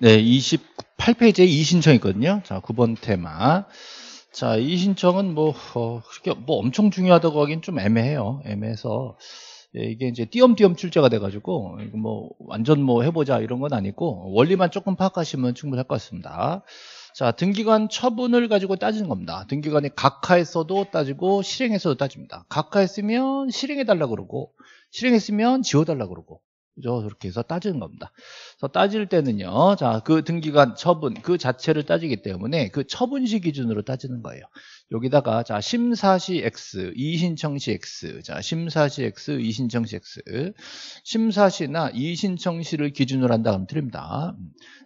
네, 28페이지에 이 신청이 있거든요. 자, 9번 테마. 자, 이 신청은 뭐, 어, 그렇게 뭐 엄청 중요하다고 하긴 좀 애매해요. 애매해서. 예, 이게 이제 띄엄띄엄 출제가 돼가지고, 뭐, 완전 뭐 해보자 이런 건 아니고, 원리만 조금 파악하시면 충분할 것 같습니다. 자, 등기관 처분을 가지고 따지는 겁니다. 등기관이 각하에서도 따지고, 실행에서도 따집니다. 각하했으면 실행해달라 그러고, 실행했으면 지워달라 그러고, 그죠? 그렇게 해서 따지는 겁니다. 그래서 따질 때는요, 자, 그등기관 처분, 그 자체를 따지기 때문에 그 처분시 기준으로 따지는 거예요. 여기다가, 자, 심사시 X, 이신청시 X, 자, 심사시 X, 이신청시 X, 심사시나 이신청시를 기준으로 한다 하면 틀립니다.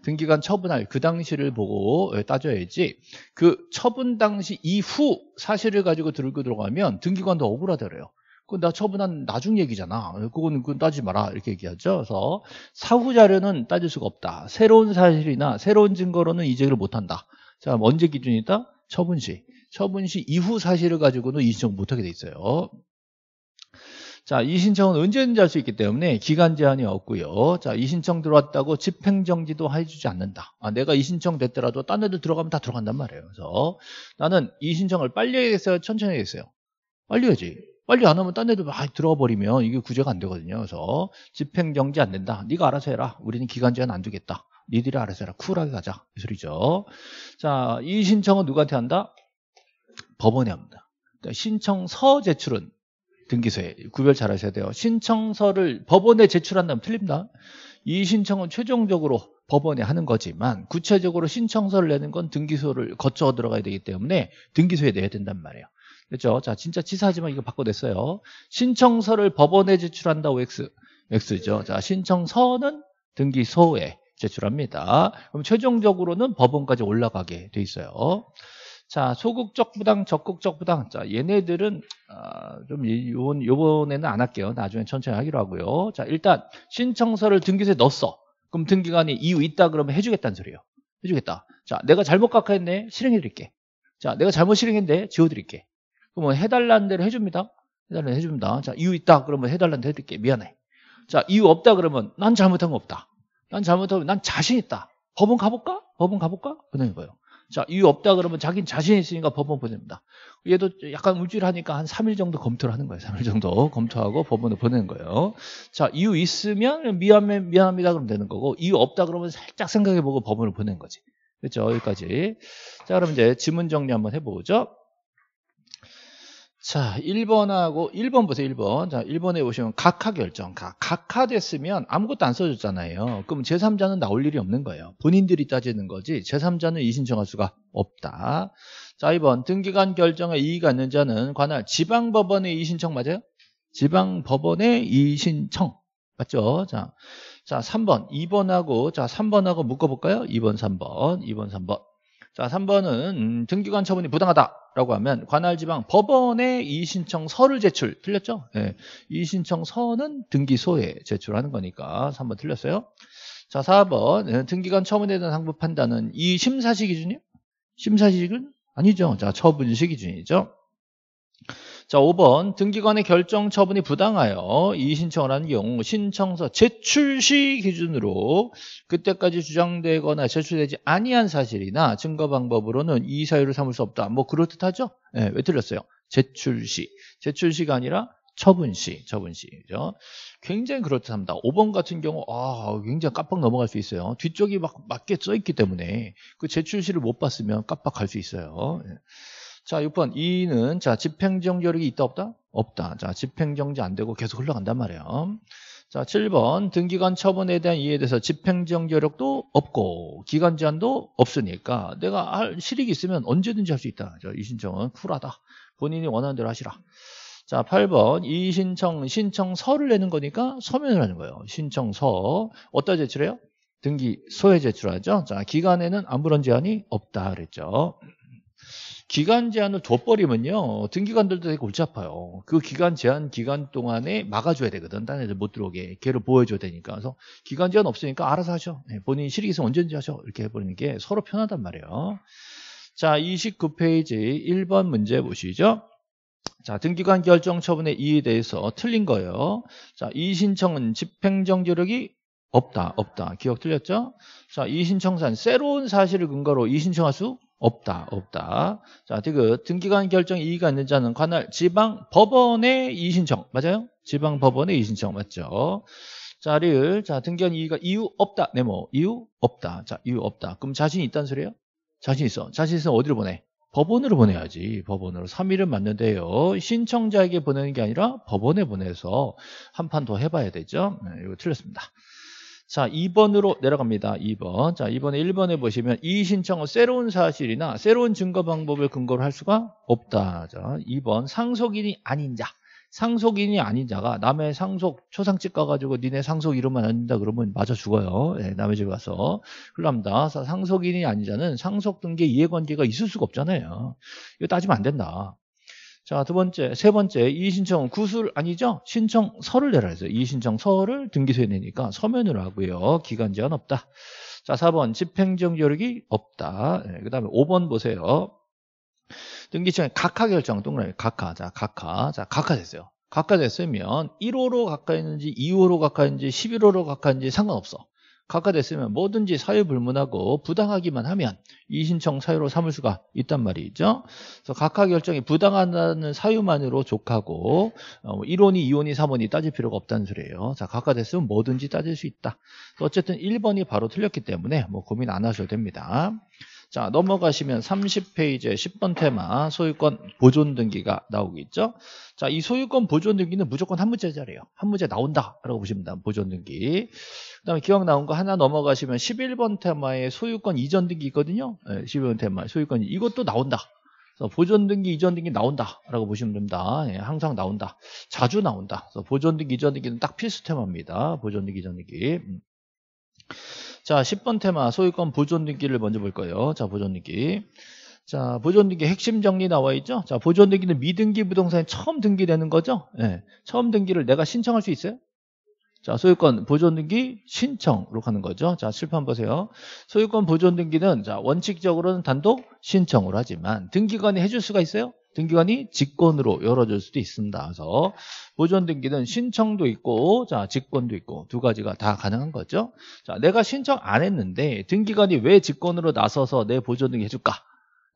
등기관 처분할 그 당시를 보고 예, 따져야지, 그 처분 당시 이후 사실을 가지고 들고 들어가면 등기관도 억울하더래요. 그건 나 처분한 나중 얘기잖아. 그건, 그건 따지 마라. 이렇게 얘기하죠. 그래서 사후 자료는 따질 수가 없다. 새로운 사실이나 새로운 증거로는 이제을 못한다. 자, 언제 기준이다? 처분 시. 처분 시 이후 사실을 가지고는 이 신청 못하게 돼 있어요. 자, 이 신청은 언제든지 할 수 있기 때문에 기간 제한이 없고요. 자, 이 신청 들어왔다고 집행정지도 해주지 않는다. 아, 내가 이 신청 됐더라도 딴 데도 들어가면 다 들어간단 말이에요. 그래서 나는 이 신청을 빨리 해야겠어요? 천천히 해야겠어요? 빨리 해야지. 빨리 안 하면 딴 데도 막 들어와 버리면 이게 구제가 안 되거든요. 그래서 집행정지 안 된다. 네가 알아서 해라. 우리는 기간 제한 안 두겠다. 니들이 알아서 해라. 쿨하게 가자. 이 소리죠. 자, 이 신청은 누구한테 한다? 법원에 합니다. 그러니까 신청서 제출은 등기소에 구별 잘 하셔야 돼요. 신청서를 법원에 제출한다면 틀립니다. 이 신청은 최종적으로 법원에 하는 거지만 구체적으로 신청서를 내는 건 등기소를 거쳐 들어가야 되기 때문에 등기소에 내야 된단 말이에요. 그렇죠? 자, 진짜 치사하지만 이거 바꿔냈어요. 신청서를 법원에 제출한다 OX. X죠. 자, 신청서는 등기소에 제출합니다. 그럼 최종적으로는 법원까지 올라가게 돼 있어요. 자, 소극적 부당, 적극적 부당. 자, 얘네들은 아, 좀 요번 요번에는 안 할게요. 나중에 천천히 하기로 하고요. 자, 일단 신청서를 등기소에 넣었어. 그럼 등기관이 이유 있다 그러면 해주겠다는 소리예요. 해주겠다. 자, 내가 잘못 각하했네. 실행해드릴게. 자, 내가 잘못 실행했는데 지워드릴게. 그러면 뭐 해달라는 대로 해줍니다. 해달라는 해줍니다. 자, 이유 있다. 그러면 뭐 해달라는 대로 해드게 미안해. 자, 이유 없다. 그러면 난 잘못한 거 없다. 난 잘못하면 난 자신 있다. 법원 가볼까? 법원 가볼까? 보내는 거예요. 자, 이유 없다 그러면 자기는 자신 있으니까 법원 보냅니다. 얘도 약간 우쭐하니까한 3일 정도 검토를 하는 거예요. 3일 정도 검토하고 법원에 보내는 거예요. 자, 이유 있으면 미안해, 미안합니다 그러면 되는 거고, 이유 없다 그러면 살짝 생각해보고 법원을 보낸 거지. 그렇죠? 여기까지. 자, 그럼 이제 지문 정리 한번 해보죠. 자, 1번하고 1번 보세요. 1번. 자, 1번에 보시면 각하 결정. 각. 각하됐으면 아무것도 안 써줬잖아요. 그럼 제3자는 나올 일이 없는 거예요. 본인들이 따지는 거지. 제3자는 이신청할 수가 없다. 자, 2번. 등기관 결정에 이의가 있는 자는 관할 지방법원의 이신청 맞아요? 지방법원의 이신청 맞죠? 자, 자, 3번. 2번하고, 자, 3번하고 묶어볼까요? 2번, 3번. 2번, 3번. 자, 3번은 음, 등기관 처분이 부당하다라고 하면 관할지방 법원에 이의신청서를 제출. 틀렸죠? 네. 예. 이의신청서는 등기소에 제출하는 거니까 3번 틀렸어요. 자, 4번 예, 등기관 처분에 대한 상부 판단은 이 심사시 기준이요? 심사시 기준? 아니죠. 자, 처분시 기준이죠. 자, 5번 등기관의 결정 처분이 부당하여 이의신청을 하는 경우 신청서 제출 시 기준으로 그때까지 주장되거나 제출되지 아니한 사실이나 증거 방법으로는 이의 사유를 삼을 수 없다. 뭐그럴듯하죠 네, 예, 왜 틀렸어요? 제출 시. 제출 시가 아니라 처분 시, 처분 시죠. 굉장히 그렇합니다 5번 같은 경우 아, 굉장히 깜빡 넘어갈 수 있어요. 뒤쪽이 막 맞게 써 있기 때문에 그 제출 시를 못 봤으면 깜빡할 수 있어요. 예. 자, 6번. 이는 자, 집행정지력이 있다 없다? 없다. 자, 집행정지 안 되고 계속 흘러간단 말이에요. 자, 7번. 등기관 처분에 대한 이해에 대해서 집행정지력도 없고 기간 제한도 없으니까 내가 할 실익이 있으면 언제든지 할 수 있다. 자, 이 신청은 쿨하다. 본인이 원하는 대로 하시라. 자, 8번. 이 신청, 신청서를 내는 거니까 서면을 하는 거예요. 신청서. 어디다 제출해요? 등기소에 제출하죠. 자, 기간에는 아무런 제한이 없다 그랬죠. 기간 제한을 둬버리면요. 등기관들도 되게 골치 아파요. 그 기간 제한 기간 동안에 막아줘야 되거든. 딴 애들 못 들어오게. 걔를 보호해줘야 되니까. 그래서 기간 제한 없으니까 알아서 하셔 예, 본인이 실익이 있으면 언제든지 하셔 이렇게 해버리는 게 서로 편하단 말이에요. 자, 29페이지 1번 문제 보시죠. 자, 등기관 결정 처분의 이에 대해서 틀린 거예요. 자, 이 신청은 집행정지력이 없다, 없다. 기억 틀렸죠? 자, 이 신청사는 새로운 사실을 근거로 이 신청할 수 없다, 없다. 자, 지금 그 등기관 결정 이의가 있는 자는 관할 지방 법원의 이의신청 맞아요? 지방 법원의 이의신청 맞죠? 자를 자 등기관 이의가 이유 없다 네모 뭐, 이유 없다 자 이유 없다 그럼 자신이 있다는 소리예요? 자신 있어 자신 있으면 어디로 보내? 법원으로 보내야지 법원으로 3일은 맞는데요 신청자에게 보내는 게 아니라 법원에 보내서 한 판 더 해봐야 되죠 네, 이거 틀렸습니다 자, 2번으로 내려갑니다. 2번. 자, 2번에 1번에 보시면 이 신청은 새로운 사실이나 새로운 증거 방법을 근거로 할 수가 없다. 자, 2번. 상속인이 아닌 자. 상속인이 아닌 자가 남의 상속 초상집 가가지고 니네 상속 이름만 안다 그러면 맞아 죽어요. 네, 남의 집에 가서. 흘러갑니다 상속인이 아닌 자는 상속 등계 이해관계가 있을 수가 없잖아요. 이거 따지면 안 된다. 자, 두 번째, 세 번째, 이의신청 구술 아니죠? 신청서를 내라 했어요. 이의신청서를 등기소에 내니까 서면으로 하고요. 기간 제한 없다. 자, 4번 집행정 여력이 없다. 네, 그 다음에 5번 보세요. 등기청에 각하 결정 동그라미 각하. 자, 각하. 자, 각하 됐어요. 각하 됐으면 1호로 각하했는지 2호로 각하했는지 11호로 각하했는지 상관없어. 각하됐으면 뭐든지 사유불문하고 부당하기만 하면 이신청 사유로 삼을 수가 있단 말이죠. 그래서 각하 결정이 부당하다는 사유만으로 족하고 어, 1원이, 뭐 2원이, 3원이 따질 필요가 없다는 소리예요. 자, 각하됐으면 뭐든지 따질 수 있다. 어쨌든 1번이 바로 틀렸기 때문에 뭐 고민 안 하셔도 됩니다. 자 넘어가시면 30페이지에 10번 테마 소유권 보존 등기가 나오고있죠자 이 소유권 보존 등기는 무조건 한 문제짜리예요 한 문제 나온다 라고 보시면 됩니다 보존 등기 그 다음에 기억 나온 거 하나 넘어가시면 11번 테마에 소유권 이전 등기 있거든요 네, 11번 테마 에 소유권 이것도 나온다 보존 등기 이전 등기 나온다 라고 보시면 됩니다 예, 항상 나온다 자주 나온다 보존 등기 이전 등기는 딱 필수 테마입니다 보존 등기 이전 등기 음. 자, 10번 테마 소유권 보존등기를 먼저 볼 거예요. 자, 보존등기. 자, 보존등기 핵심 정리 나와 있죠? 자, 보존등기는 미등기 부동산에 처음 등기되는 거죠? 네. 처음 등기를 내가 신청할 수 있어요? 자, 소유권 보존등기 신청으로 가는 거죠. 자, 실판 보세요. 소유권 보존등기는 자, 원칙적으로는 단독 신청으로 하지만 등기관이 해줄 수가 있어요? 등기관이 직권으로 열어줄 수도 있습니다. 그래서 보존 등기는 신청도 있고 자 직권도 있고 두 가지가 다 가능한 거죠. 자 내가 신청 안 했는데 등기관이 왜 직권으로 나서서 내 보존 등기 해줄까?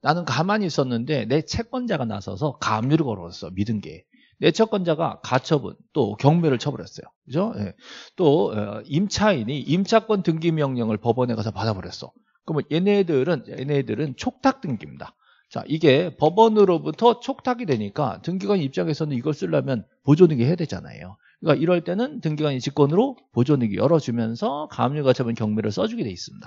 나는 가만히 있었는데 내 채권자가 나서서 가압류를 걸어왔어 믿은 게. 내 채권자가 가처분 또 경매를 쳐버렸어요. 그죠? 예. 또 어, 임차인이 임차권 등기 명령을 법원에 가서 받아버렸어. 그러면 얘네들은 얘네들은 촉탁 등기입니다. 자, 이게 법원으로부터 촉탁이 되니까 등기관 입장에서는 이걸 쓰려면 보존이기 해야 되잖아요. 그러니까 이럴 때는 등기관이 직권으로 보존이기 열어주면서 가압류가처분 경매를 써주게 돼 있습니다.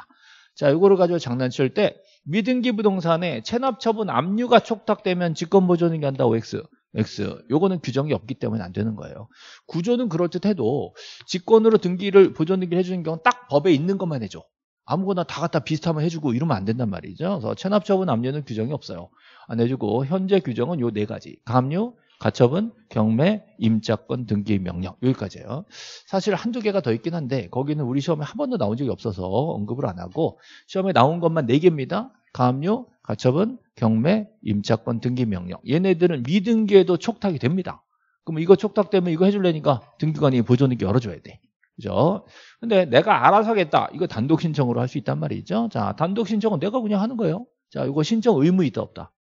자, 이거를 가지고 장난칠 때 미등기 부동산에 체납처분 압류가 촉탁되면 직권보존이기 한다고 X. X. 요거는 규정이 없기 때문에 안 되는 거예요. 구조는 그럴듯 해도 직권으로 등기를 보존등기를 해주는 경우는 딱 법에 있는 것만 해줘. 아무거나 다 갖다 비슷하면 해주고 이러면 안 된단 말이죠. 그래서 체납처분 압류는 규정이 없어요. 안 아, 해주고 현재 규정은 요 네 가지. 감류, 가처분, 경매, 임차권 등기 명령 여기까지예요. 사실 한두 개가 더 있긴 한데 거기는 우리 시험에 한 번도 나온 적이 없어서 언급을 안 하고 시험에 나온 것만 네 개입니다. 가압류, 가처분, 경매, 임차권 등기 명령 얘네들은 미등기에도 촉탁이 됩니다. 그럼 이거 촉탁되면 이거 해줄래니까 등기관이 보존등기 열어줘야 돼. 그죠? 근데 내가 알아서 하겠다. 이거 단독 신청으로 할 수 있단 말이죠. 자, 단독 신청은 내가 그냥 하는 거예요. 자, 이거 신청 의무 있다 없다.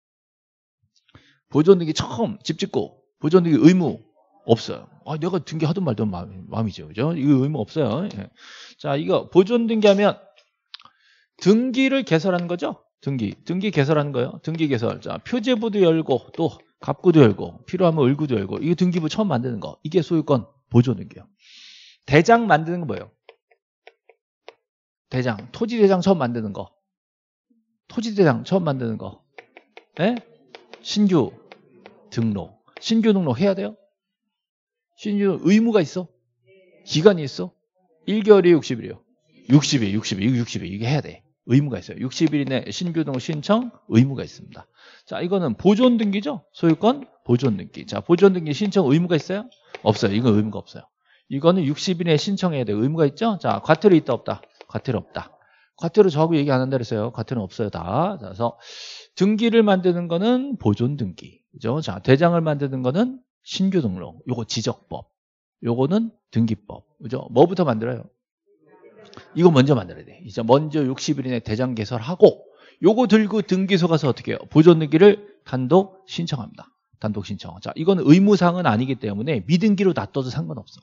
보존등기 처음 집 짓고 보존등기 의무 없어요. 아, 내가 등기 하던 말든 마음, 이죠 그죠? 이거 의무 없어요. 예. 자, 이거 보존등기 하면 등기를 개설하는 거죠? 등기. 등기 개설하는 거예요. 등기 개설. 자, 표제부도 열고 또 갑구도 열고 필요하면 을구도 열고 이게 등기부 처음 만드는 거. 이게 소유권 보존등기예요. 대장 만드는 거 뭐예요? 대장, 토지대장 처음 만드는 거. 토지대장 처음 만드는 거. 에? 예? 신규 등록. 신규 등록 해야 돼요? 신규 의무가 있어? 기간이 있어? 1개월이 60일이요. 60일, 60일, 60일. 이게 해야 돼. 의무가 있어요. 60일 이내 신규 등록 신청 의무가 있습니다. 자, 이거는 보존 등기죠? 소유권 보존 등기. 자, 보존 등기 신청 의무가 있어요? 없어요. 이건 의무가 없어요. 이거는 60인에 신청해야 돼 의무가 있죠? 자, 과태료 있다 없다? 과태료 없다. 과태료 저하고 얘기 안 한다 그랬어요. 과태료는 없어요, 다. 그래서 등기를 만드는 거는 보존 등기. 그죠? 자, 대장을 만드는 거는 신규 등록. 요거 지적법. 요거는 등기법. 그죠? 뭐부터 만들어요? 이거 먼저 만들어야 돼. 이제 먼저 60일 이내 대장 개설하고 요거 들고 등기소 가서 어떻게 해요? 보존 등기를 단독 신청합니다. 단독 신청. 자, 이건 의무사항은 아니기 때문에 미등기로 놔둬도 상관없어.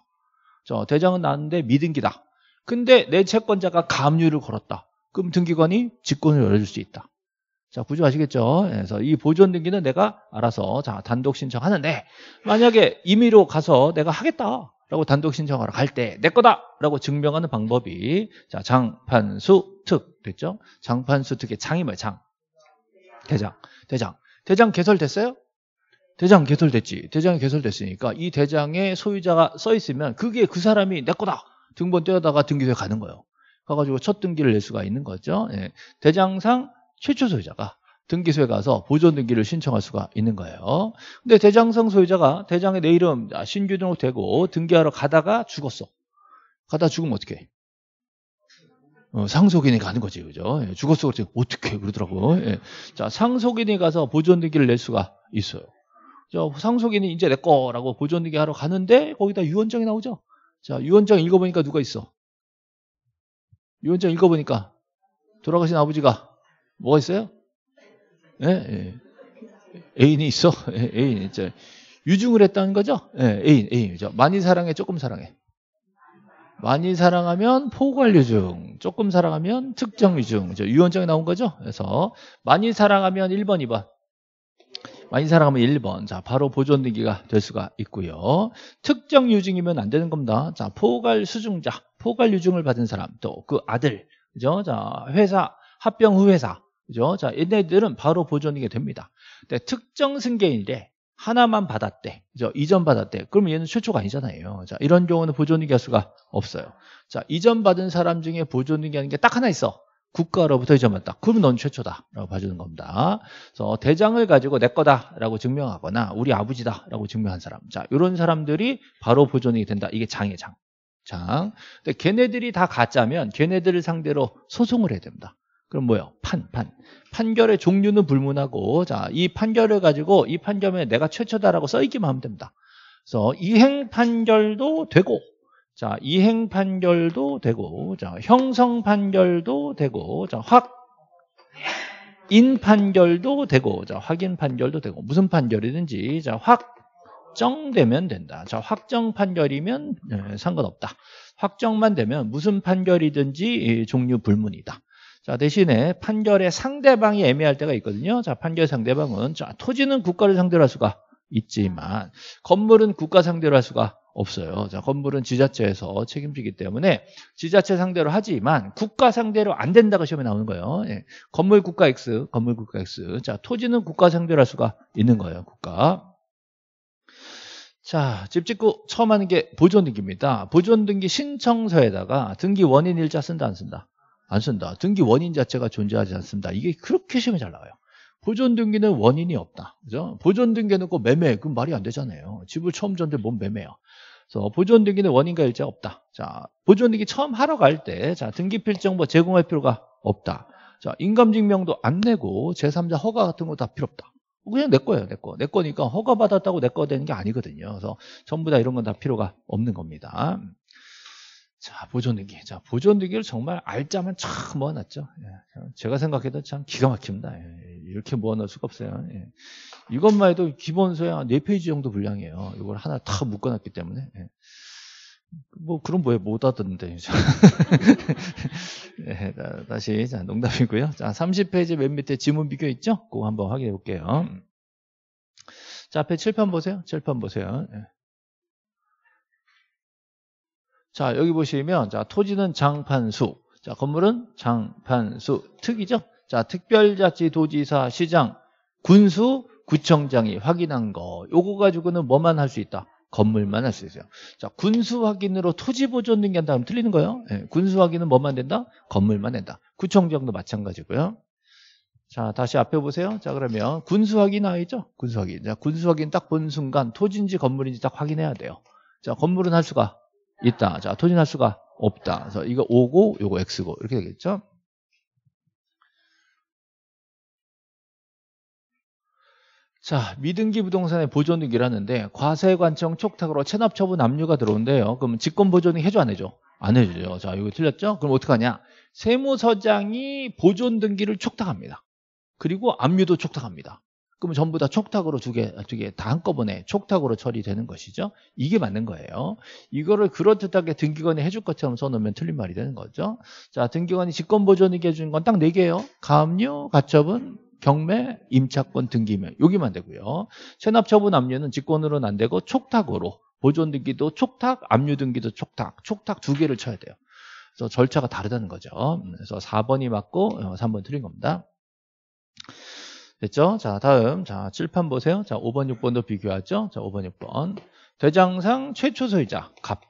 저 대장은 나는데 왔 미등기다. 근데 내 채권자가 감압류를 걸었다. 그럼 등기관이 직권을 열어줄 수 있다. 자, 구조 아시겠죠? 그래서 이 보존 등기는 내가 알아서 자 단독 신청하는데 만약에 임의로 가서 내가 하겠다라고 단독 신청하러 갈 때 내 거다라고 증명하는 방법이 자 장판수 특 됐죠? 장판수 특의 장이 뭐야? 장 대장 대장 대장 개설됐어요? 대장 개설됐지. 대장이 개설됐으니까 이 대장의 소유자가 써 있으면 그게 그 사람이 내 거다. 등본 떼어다가 등기소에 가는 거예요. 가가지고 첫 등기를 낼 수가 있는 거죠. 예. 대장상 최초 소유자가 등기소에 가서 보존 등기를 신청할 수가 있는 거예요. 근데 대장상 소유자가 대장의 내 이름 아, 신규 등록되고 등기하러 가다가 죽었어. 가다 죽으면 어떻게? 어, 상속인이 가는 거지, 그죠? 예, 죽었어, 그렇지. 어떻게, 그러더라고. 예. 자, 상속인이 가서 보존등기를 낼 수가 있어요. 저 상속인이 이제 내 거라고 보존되게 하러 가는데 거기다 유언장이 나오죠. 자, 유언장 읽어보니까 누가 있어? 유언장 읽어보니까 돌아가신 아버지가 뭐가 있어요? 예, 예. 애인이 있어. 예, 애인 이제 유증을 했다는 거죠. 예, 애인, 애인이죠. 많이 사랑해, 조금 사랑해. 많이 사랑하면 포괄 유증, 조금 사랑하면 특정 유증. 유언장이 나온 거죠. 그래서 많이 사랑하면 1번, 2번. 많이 사랑하면 1번. 자, 바로 보존등기가 될 수가 있고요. 특정 유증이면 안 되는 겁니다. 자, 포괄 수증자, 포괄 유증을 받은 사람, 또 그 아들, 그죠? 자, 회사, 합병 후회사, 그죠? 자, 얘네들은 바로 보존등기가 됩니다. 근데 특정 승계인데 하나만 받았대. 그죠? 이전 받았대. 그럼 얘는 최초가 아니잖아요. 자, 이런 경우는 보존등기 할 수가 없어요. 자, 이전 받은 사람 중에 보존등기 하는 게 딱 하나 있어. 국가로부터 이점했다. 그럼넌 최초다라고 봐주는 겁니다. 그래서 대장을 가지고 내 거다라고 증명하거나 우리 아버지다라고 증명한 사람. 자, 이런 사람들이 바로 보존이 된다. 이게 장의 장. 장. 근데 걔네들이 다 가짜면 걔네들을 상대로 소송을 해야 됩니다. 그럼 뭐예요? 판, 판. 판결의 종류는 불문하고 자, 이 판결을 가지고 이 판결에 내가 최초다라고 써 있기만 하면 됩니다. 그래서 이행 판결도 되고 자, 이행 판결도 되고, 자, 형성 판결도 되고, 자, 확, 인 판결도 되고, 자, 확인 판결도 되고, 무슨 판결이든지, 자, 확정되면 된다. 자, 확정 판결이면 네, 상관없다. 확정만 되면 무슨 판결이든지 종류 불문이다. 자, 대신에 판결의 상대방이 애매할 때가 있거든요. 자, 판결 상대방은, 자, 토지는 국가를 상대로 할 수가 있지만, 건물은 국가 상대로 할 수가 없어요. 자, 건물은 지자체에서 책임지기 때문에 지자체 상대로 하지만 국가 상대로 안된다고 시험에 나오는 거예요. 예. 건물 국가 X, 건물 국가 X. 자, 토지는 국가 상대로 할 수가 있는 거예요. 국가. 자, 집 짓고 처음 하는 게 보존등기입니다. 보존등기 신청서에다가 등기 원인 일자 쓴다 안 쓴다? 안 쓴다. 등기 원인 자체가 존재하지 않습니다. 이게 그렇게 시험에 잘 나와요. 보존등기는 원인이 없다. 그죠? 보존등기는 꼭 매매. 그건 말이 안 되잖아요. 집을 처음 줬는데 뭔 매매야. 그래서 보존 등기는 원인과 일자 없다. 자, 보존 등기 처음 하러 갈 때, 자, 등기필 정보 뭐 제공할 필요가 없다. 자, 인감증명도 안 내고 제3자 허가 같은 거 다 필요 없다. 뭐 그냥 내 거예요, 내 거. 내 거니까 허가 받았다고 내 거 되는 게 아니거든요. 그래서 전부 다 이런 건 다 필요가 없는 겁니다. 자, 보존등기. 자, 보존등기를 정말 알자만참 모아놨죠. 예, 제가 생각해도 참 기가 막힙니다. 예, 이렇게 모아놓을 수가 없어요. 예. 이것만 해도 기본서야 4페이지 정도 분량이에요. 이걸 하나 다 묶어놨기 때문에. 예. 뭐, 그럼 뭐에못 하던데. 네, 다시, 자, 농담이고요. 자, 30페이지 맨 밑에 지문 비교 있죠? 그거 한번 확인해 볼게요. 음. 자, 앞에 7편 보세요. 7편 보세요. 예. 자, 여기 보시면, 자, 토지는 장판수. 자, 건물은 장판수. 특이죠? 자, 특별자치도지사, 시장, 군수, 구청장이 확인한 거 요거 가지고는 뭐만 할 수 있다? 건물만 할 수 있어요. 자, 군수 확인으로 토지 보존 등기한다 하면 틀리는 거예요. 네, 군수 확인은 뭐만 된다? 건물만 된다. 구청장도 마찬가지고요. 자, 다시 앞에 보세요. 자, 그러면 군수 확인 나와 죠 군수 확인. 자, 군수 확인 딱 본 순간 토지인지 건물인지 딱 확인해야 돼요. 자, 건물은 할 수가 있다. 자, 토지는 할 수가 없다. 그래서 이거 오고 요거 X고 이렇게 되겠죠? 자, 미등기 부동산의 보존등기를하는데 과세관청 촉탁으로 체납 처분 압류가 들어온대요. 그럼 직권 보존익 해줘 안 해줘? 안 해줘요. 자, 이거 틀렸죠? 그럼 어떡하냐? 세무서장이 보존 등기를 촉탁합니다. 그리고 압류도 촉탁합니다. 그럼 전부 다 촉탁으로 두 개, 아, 두개 다 한꺼번에 촉탁으로 처리되는 것이죠. 이게 맞는 거예요. 이거를 그럴듯하게 등기관이 해줄 것처럼 써놓으면 틀린 말이 되는 거죠. 자, 등기관이 직권보존익 해주는 건 딱 네 개예요. 가압류, 가처분, 경매, 임차권 등기면 여기만 되고요. 체납처분 압류는 직권으로는 안 되고 촉탁으로 보존 등기도 촉탁, 압류 등기도 촉탁, 촉탁 두 개를 쳐야 돼요. 그래서 절차가 다르다는 거죠. 음, 그래서 4번이 맞고 3번 어, 틀린 겁니다. 됐죠? 자, 다음. 자, 칠판 보세요. 자, 5번, 6번도 비교하죠? 자, 5번, 6번. 대장상 최초 소유자, 갑.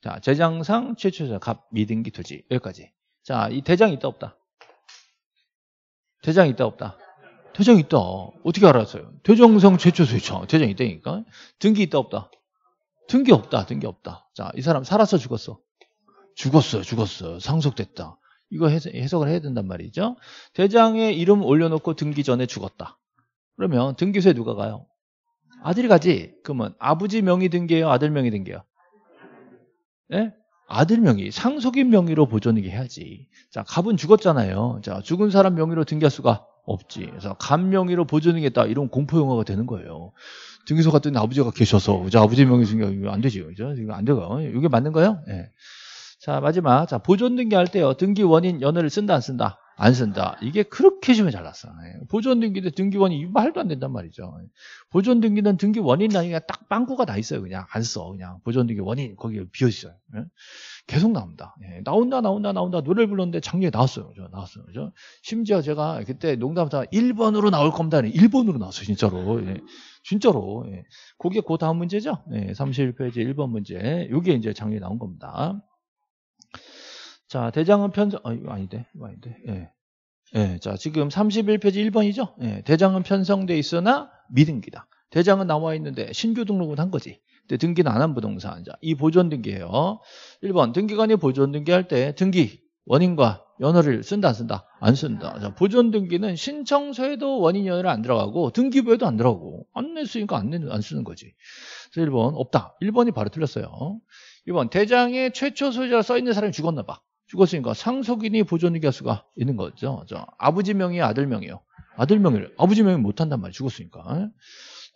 자, 대장상 최초 소유자, 갑, 미등기 투지. 여기까지. 자, 이 대장이 있다 없다? 대장 있다 없다? 대장 있다. 어떻게 알았어요? 대정성 최초 수의자. 대장 있다니까. 등기 있다 없다? 등기 없다. 등기 없다. 자, 이 사람 살았어 죽었어? 죽었어요. 죽었어요. 상속됐다. 이거 해석을 해야 된단 말이죠. 대장의 이름 올려놓고 등기 전에 죽었다. 그러면 등기소에 누가 가요? 아들이 가지. 그러면 아버지 명의 등기예요? 아들 명의 등기예요? 예? 네? 아들 명의, 상속인 명의로 보존이게 해야지. 자, 갑은 죽었잖아요. 자, 죽은 사람 명의로 등기할 수가 없지. 그래서 갑 명의로 보존이겠다. 이런 공포 영화가 되는 거예요. 등기소 갔더니 아버지가 계셔서 자, 아버지 명의 등기하면 안 되죠. 그죠? 이거 안 되고. 이게 맞는 거예요? 예. 자, 마지막. 자, 보존 등기할 때요. 등기 원인 연를 쓴다 안 쓴다? 안 쓴다. 이게 그렇게 지금 잘났어. 예. 보존 등기든 등기원이 말도 안 된단 말이죠. 예. 보존 등기든 등기 원인 나니까 딱 빵꾸가 나 있어요. 그냥 안 써. 그냥 보존 등기 원인 거기에 비어 있어요. 예. 계속 나옵니다. 나온다, 나온다, 나온다. 노래를 불렀는데 작년에 나왔어요. 나왔어요. 그죠? 심지어 제가 그때 농담삼아 1번으로 나올 겁니다. 1번으로 나왔어요. 진짜로. 진짜로. 그게 그 다음 문제죠. 31페이지 1번 문제. 이게 이제 작년에 나온 겁니다. 자, 대장은 편성, 아, 어, 이거 아닌데, 아닌데. 예. 예, 자, 지금 31페이지 1번이죠? 예, 대장은 편성돼 있으나 미등기다. 대장은 나와 있는데 신규 등록은 한 거지. 근데 등기는 안 한 부동산. 자, 이 보존 등기예요. 1번, 등기관이 보존 등기할 때 등기, 원인과 연호를 쓴다 안 쓴다? 안 쓴다. 자, 보존 등기는 신청서에도 원인 연호를 안 들어가고 등기부에도 안 들어가고 안 냈으니까 안, 내는, 안 쓰는 거지. 그래서 1번 없다. 1번이 바로 틀렸어요. 2번 대장의 최초 소유자로 써 있는 사람이 죽었나 봐. 죽었으니까 상속인이 보존의 가수가 있는 거죠. 아버지 명의 아들 명이요 아들 명의를 아버지 명의 못 한단 말이에요. 죽었으니까. 예?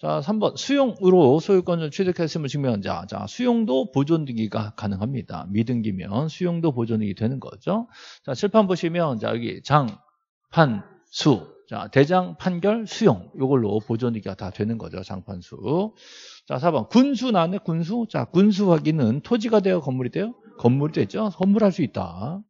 자, 3번 수용으로 소유권을 취득했음을 증명한 자. 자, 수용도 보존등기가 가능합니다. 미등기면 수용도 보존등기 되는 거죠. 자, 칠판 보시면 자, 여기 장, 판, 수. 자, 대장, 판결, 수용. 이걸로 보존등기가 다 되는 거죠. 장판수. 자, 4번 군수 나왔네. 군수. 자, 군수 확인은 토지가 되어 건물이 돼요. 건물 됐죠? 건물할 수 있다.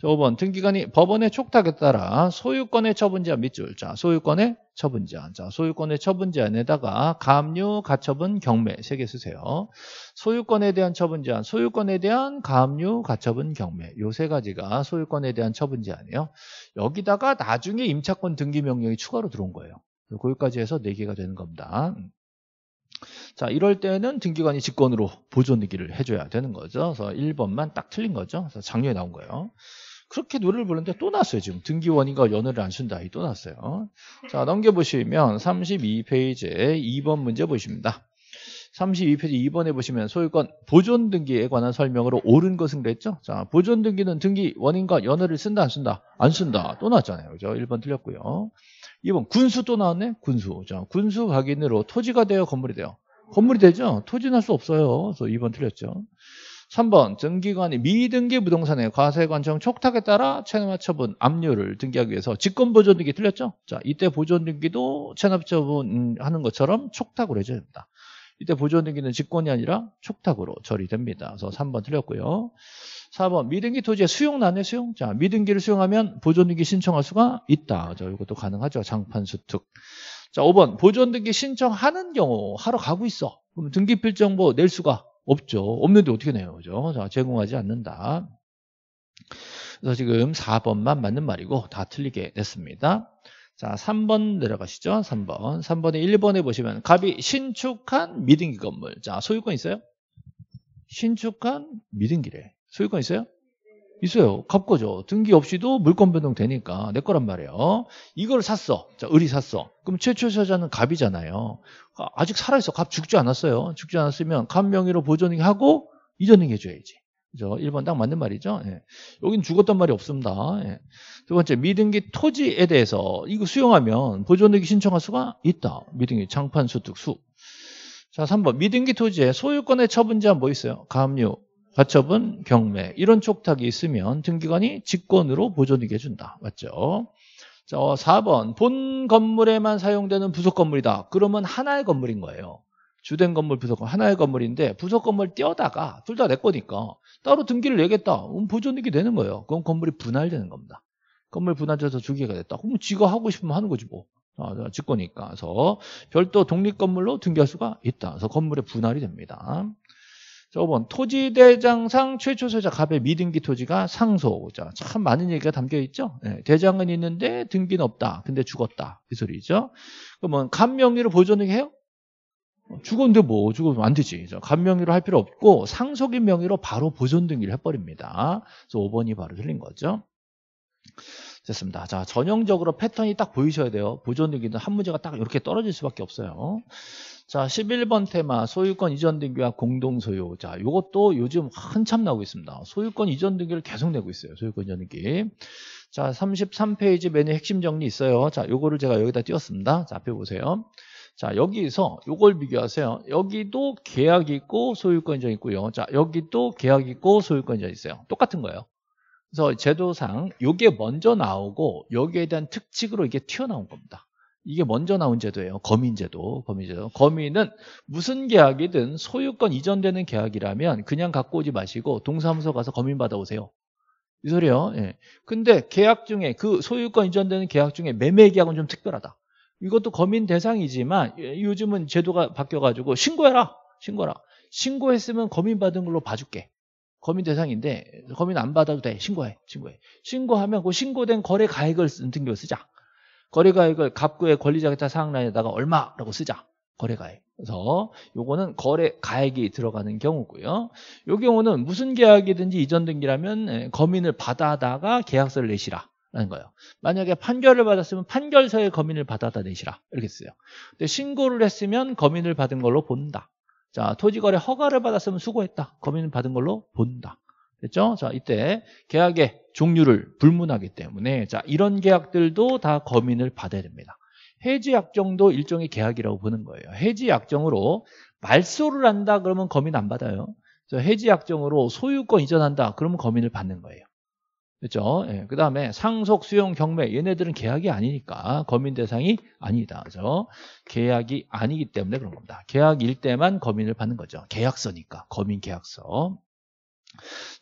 자, 5번 등기관이 법원의 촉탁에 따라 소유권의 처분 제한 밑줄. 자, 소유권의 처분 제한. 자, 소유권의 처분 제한에다가 감유, 가처분, 경매 세 개 쓰세요. 소유권에 대한 처분 제한, 소유권에 대한 감유, 가처분, 경매 요 세 가지가 소유권에 대한 처분 제한이에요. 여기다가 나중에 임차권 등기 명령이 추가로 들어온 거예요. 거기까지 해서 4개가 되는 겁니다. 자, 이럴 때는 등기관이 직권으로 보존등기를 해줘야 되는 거죠. 그래서 1번만 딱 틀린 거죠. 그래서 작년에 나온 거예요. 그렇게 노래를 부르는데 또 났어요. 지금 등기원인가 연어를 안 쓴다. 이 또 났어요. 자, 넘겨보시면 32페이지에 2번 문제 보십니다. 32페이지 2번에 보시면 소유권 보존 등기에 관한 설명으로 옳은 것은 그랬죠? 자, 보존 등기는 등기 원인과 연어를 쓴다 안 쓴다? 안 쓴다. 또 났잖아요. 그죠? 1번 틀렸고요. 2번 군수 또 나왔네. 군수. 자, 군수 각인으로 토지가 되어 건물이 돼요. 건물이 되죠. 토지 날 수 없어요. 그래서 2번 틀렸죠. 3번 등기관이 미등기 부동산의 과세관청 촉탁에 따라 체납처분 압류를 등기하기 위해서 직권보존등기 틀렸죠? 자 이때 보존등기도 체납처분 하는 것처럼 촉탁으로 해줘야 됩니다. 이때 보존등기는 직권이 아니라 촉탁으로 처리됩니다. 그래서 3번 틀렸고요. 4번 미등기 토지의 수용난의 수용자. 미등기를 수용하면 보존등기 신청할 수가 있다. 자 이것도 가능하죠. 장판 수특. 자, 5번 보존등기 신청하는 경우 하러 가고 있어. 그럼 등기필 정보 낼 수가 없죠. 없는데 어떻게 내요? 그죠? 자, 제공하지 않는다. 그래서 지금 4번만 맞는 말이고 다 틀리게 됐습니다. 자, 3번 내려가시죠. 3번. 3번에 1번에 보시면 갑이 신축한 미등기 건물. 자, 소유권 있어요? 신축한 미등기래. 소유권 있어요? 있어요. 갑거죠. 등기 없이도 물권 변동 되니까 내 거란 말이에요. 이걸 샀어. 자, 을이 샀어. 그럼 최초 소유자는 갑이잖아요. 아, 아직 살아있어. 갑 죽지 않았어요. 죽지 않았으면 갑 명의로 보존하고 이전등기 해줘야지. 그죠? 1번 딱 맞는 말이죠. 예. 여긴 죽었던 말이 없습니다. 예. 두 번째, 미등기 토지에 대해서 이거 수용하면 보존등기 신청할 수가 있다. 미등기 장판 소득 수. 자, 3번. 미등기 토지에 소유권의 처분 자뭐 있어요? 가압류, 가처분, 경매. 이런 촉탁이 있으면 등기관이 직권으로 보존등기 해준다. 맞죠? 자, 4번. 어, 본 건물에만 사용되는 부속 건물이다. 그러면 하나의 건물인 거예요. 주된 건물, 부속 건물 하나의 건물인데 부속 건물 떼어다가 둘 다 내 거니까 따로 등기를 내겠다. 그럼 보존등기 되는 거예요. 그럼 건물이 분할되는 겁니다. 건물 분할돼서 주기가 됐다. 그럼 지가 하고 싶으면 하는 거지 뭐. 아, 직거니까. 그래서 별도 독립 건물로 등기할 수가 있다. 그래서 건물의 분할이 됩니다. 자, 5번 토지대장상 최초 소유자 갑의 미등기 토지가 상소. 자, 참 많은 얘기가 담겨 있죠. 네, 대장은 있는데 등기는 없다. 근데 죽었다. 이 소리죠. 그러면 갑 명의로 보존등기 해요? 죽었는데 뭐 죽으면 안 되지. 간명의로 할 필요 없고 상속인 명의로 바로 보존 등기를 해버립니다. 그래서 5번이 바로 틀린 거죠. 됐습니다. 자, 전형적으로 패턴이 딱 보이셔야 돼요. 보존 등기는 한 문제가 딱 이렇게 떨어질 수밖에 없어요. 자, 11번 테마 소유권 이전 등기와 공동 소유. 자, 이것도 요즘 한참 나오고 있습니다. 소유권 이전 등기를 계속 내고 있어요. 소유권 이전 등기. 자, 33페이지 메뉴 핵심 정리 있어요. 자, 요거를 제가 여기다 띄웠습니다. 자, 앞에 보세요. 자, 여기서 이걸 비교하세요. 여기도 계약 이 있고 소유권자 있고요. 자, 여기도 계약 이 있고 소유권자 있어요. 똑같은 거예요. 그래서 제도상 이게 먼저 나오고 여기에 대한 특칙으로 이게 튀어나온 겁니다. 이게 먼저 나온 제도예요. 거민제도. 거민제도. 거민은 무슨 계약이든 소유권 이전되는 계약이라면 그냥 갖고 오지 마시고 동사무소 가서 거민 받아오세요. 이 소리요. 예. 근데 계약 중에 그 소유권 이전되는 계약 중에 매매 계약은 좀 특별하다. 이것도 검인 대상이지만 예, 요즘은 제도가 바뀌어가지고 신고해라. 신고라 신고했으면 검인 받은 걸로 봐줄게. 검인 대상인데 검인 안 받아도 돼. 신고해. 신고해. 신고하면 그 신고된 거래 가액을 등은경 쓰자. 거래 가액을 갑구의 권리자격자 사항란에다가 얼마라고 쓰자. 거래 가액. 그래서 요거는 거래 가액이 들어가는 경우고요. 요 경우는 무슨 계약이든지 이전 등기라면 검인을 예, 받아다가 계약서를 내시라. 라는 거예요. 만약에 판결을 받았으면 판결서에 검인을 받아다 내시라 이렇게 쓰요. 근데 신고를 했으면 검인을 받은 걸로 본다. 자, 토지거래 허가를 받았으면 수고했다. 검인을 받은 걸로 본다. 됐죠? 자, 이때 계약의 종류를 불문하기 때문에 자, 이런 계약들도 다 검인을 받아야 됩니다. 해지 약정도 일종의 계약이라고 보는 거예요. 해지 약정으로 말소를 한다 그러면 검인 안 받아요. 해지 약정으로 소유권 이전한다 그러면 검인을 받는 거예요. 그죠 예, 그 다음에 상속, 수용, 경매 얘네들은 계약이 아니니까 거민 대상이 아니다. 그죠? 계약이 아니기 때문에 그런 겁니다. 계약일 때만 거민을 받는 거죠. 계약서니까 거민 계약서.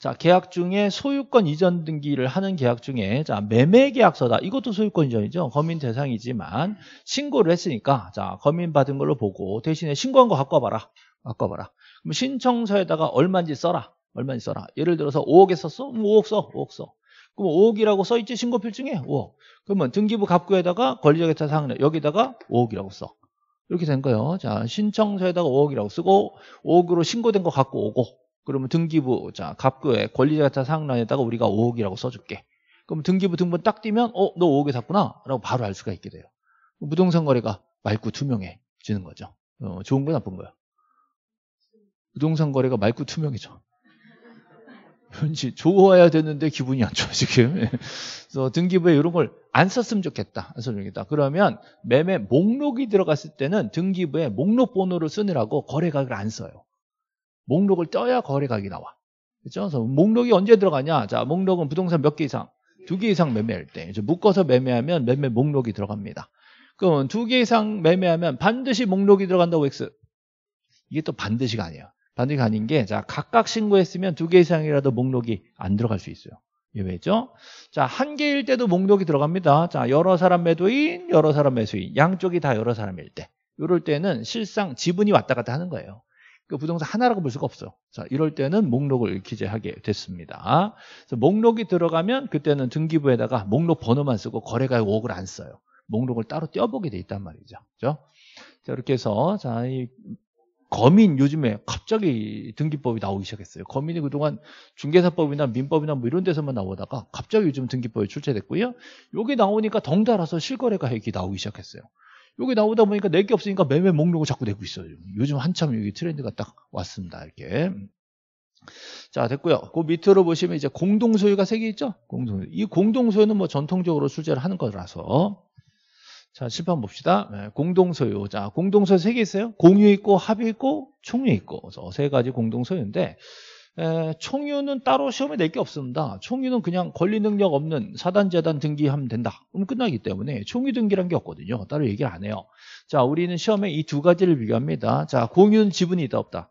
자, 계약 중에 소유권 이전 등기를 하는 계약 중에 자, 매매 계약서다. 이것도 소유권 이전이죠. 거민 대상이지만 신고를 했으니까 자, 거민 받은 걸로 보고 대신에 신고한 거 갖고 와봐라. 갖고 와봐라. 그럼 신청서에다가 얼마인지 써라. 얼마인지 써라. 예를 들어서 5억에 썼어? 5억 써. 5억 써. 그럼 5억이라고 써있지 신고필증에 5억. 그러면 등기부 갑구에다가 권리적의차 상례 여기다가 5억이라고 써. 이렇게 된 거예요. 자 신청서에다가 5억이라고 쓰고 5억으로 신고된 거 갖고 오고 그러면 등기부 자 갑구에 권리자의차 상란에다가 우리가 5억이라고 써줄게. 그럼 등기부 등본 딱 띄면 어 너 5억에 샀구나 라고 바로 알 수가 있게 돼요. 부동산 거래가 맑고 투명해지는 거죠. 어, 좋은 거 나쁜 거야. 부동산 거래가 맑고 투명해져. 현실 좋아야 되는데 기분이 안 좋아 지금. 예. 그래서 등기부에 이런 걸 안 썼으면 좋겠다. 안 썼으면 좋겠다. 그러면 매매 목록이 들어갔을 때는 등기부에 목록 번호를 쓰느라고 거래가액을 안 써요. 목록을 떠야 거래가액이 나와. 그렇죠? 서 목록이 언제 들어가냐? 자, 목록은 부동산 몇 개 이상, 두 개 이상 매매할 때. 이제 묶어서 매매하면 매매 목록이 들어갑니다. 그럼 두 개 이상 매매하면 반드시 목록이 들어간다고 X. 이게 또 반드시가 아니에요. 반드시 아닌 게, 자, 각각 신고했으면 두 개 이상이라도 목록이 안 들어갈 수 있어요. 이게 왜죠? 자, 한 개일 때도 목록이 들어갑니다. 자, 여러 사람 매도인, 여러 사람 매수인. 양쪽이 다 여러 사람일 때. 이럴 때는 실상 지분이 왔다 갔다 하는 거예요. 그 부동산 하나라고 볼 수가 없어. 자, 이럴 때는 목록을 기재하게 됐습니다. 그래서 목록이 들어가면 그때는 등기부에다가 목록 번호만 쓰고 거래가의 5억을 안 써요. 목록을 따로 떼어보게 돼 있단 말이죠. 그렇죠? 자, 이렇게 해서 자, 이 거민 요즘에 갑자기 등기법이 나오기 시작했어요. 거민이 그동안 중개사법이나 민법이나 뭐 이런 데서만 나오다가 갑자기 요즘 등기법이 출제됐고요. 여기 나오니까 덩달아서 실거래가 액이 나오기 시작했어요. 여기 나오다 보니까 내게 없으니까 매매 목록을 자꾸 내고 있어요. 요즘 한참 여기 트렌드가 딱 왔습니다. 이렇게. 자 됐고요. 그 밑으로 보시면 이제 공동소유가 세개 있죠. 공동소유. 이 공동소유는 뭐 전통적으로 출제를 하는 거라서 자, 칠판 봅시다. 네, 공동소유. 자, 공동소유 세 개 있어요. 공유 있고, 합유 있고, 총유 있고. 그래서 세 가지 공동소유인데, 에, 총유는 따로 시험에 낼 게 없습니다. 총유는 그냥 권리 능력 없는 사단재단 등기하면 된다. 그럼 끝나기 때문에 총유 등기란 게 없거든요. 따로 얘기안 해요. 자, 우리는 시험에 이 두 가지를 비교합니다. 자, 공유는 지분이 있다, 없다?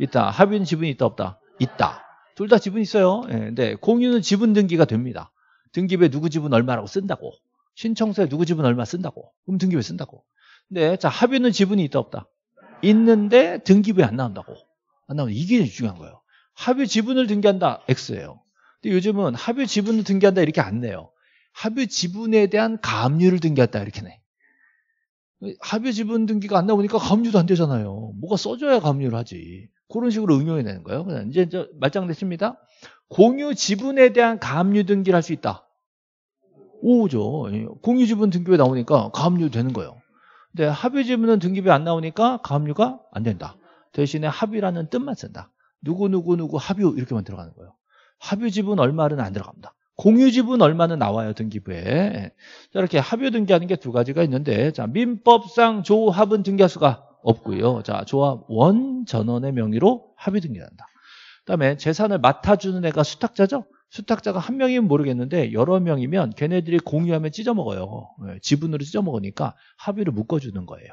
있다. 합유는 지분이 있다, 없다? 있다. 둘 다 지분 있어요. 예, 네, 근데 공유는 지분 등기가 됩니다. 등기부에 누구 지분 얼마라고 쓴다고. 신청서에 누구 지분 얼마 쓴다고. 그럼 등기부에 쓴다고. 근데 자 합의는 지분이 있다 없다. 있는데 등기부에 안 나온다고. 안 나오면 이게 중요한 거예요. 합의 지분을 등기한다 X예요. 근데 요즘은 합의 지분을 등기한다 이렇게 안 내요. 합의 지분에 대한 가압류를 등기한다 이렇게 내. 합의 지분 등기가 안 나오니까 가압류도 안 되잖아요. 뭐가 써줘야 가압류를 하지. 그런 식으로 응용해 내는 거예요. 이제 말장 됐습니다. 공유 지분에 대한 가압류 등기를 할 수 있다. 5죠. 예. 공유지분 등급에 나오니까 가압류 되는 거예요. 근데 합의지분은 등급이 안 나오니까 가압류가 안 된다. 대신에 합의라는 뜻만 쓴다. 누구누구누구 합유 이렇게만 들어가는 거예요. 합의지분 얼마는 안 들어갑니다. 공유지분 얼마는 나와요 등기부에 예. 자, 이렇게 합유 등기하는 게 두 가지가 있는데 자 민법상 조합은 등기할 수가 없고요 자 조합 원 전원의 명의로 합의 등기한다 그 다음에 재산을 맡아주는 애가 수탁자죠 수탁자가 한 명이면 모르겠는데 여러 명이면 걔네들이 공유하면 찢어먹어요. 예, 지분으로 찢어먹으니까 합의를 묶어주는 거예요.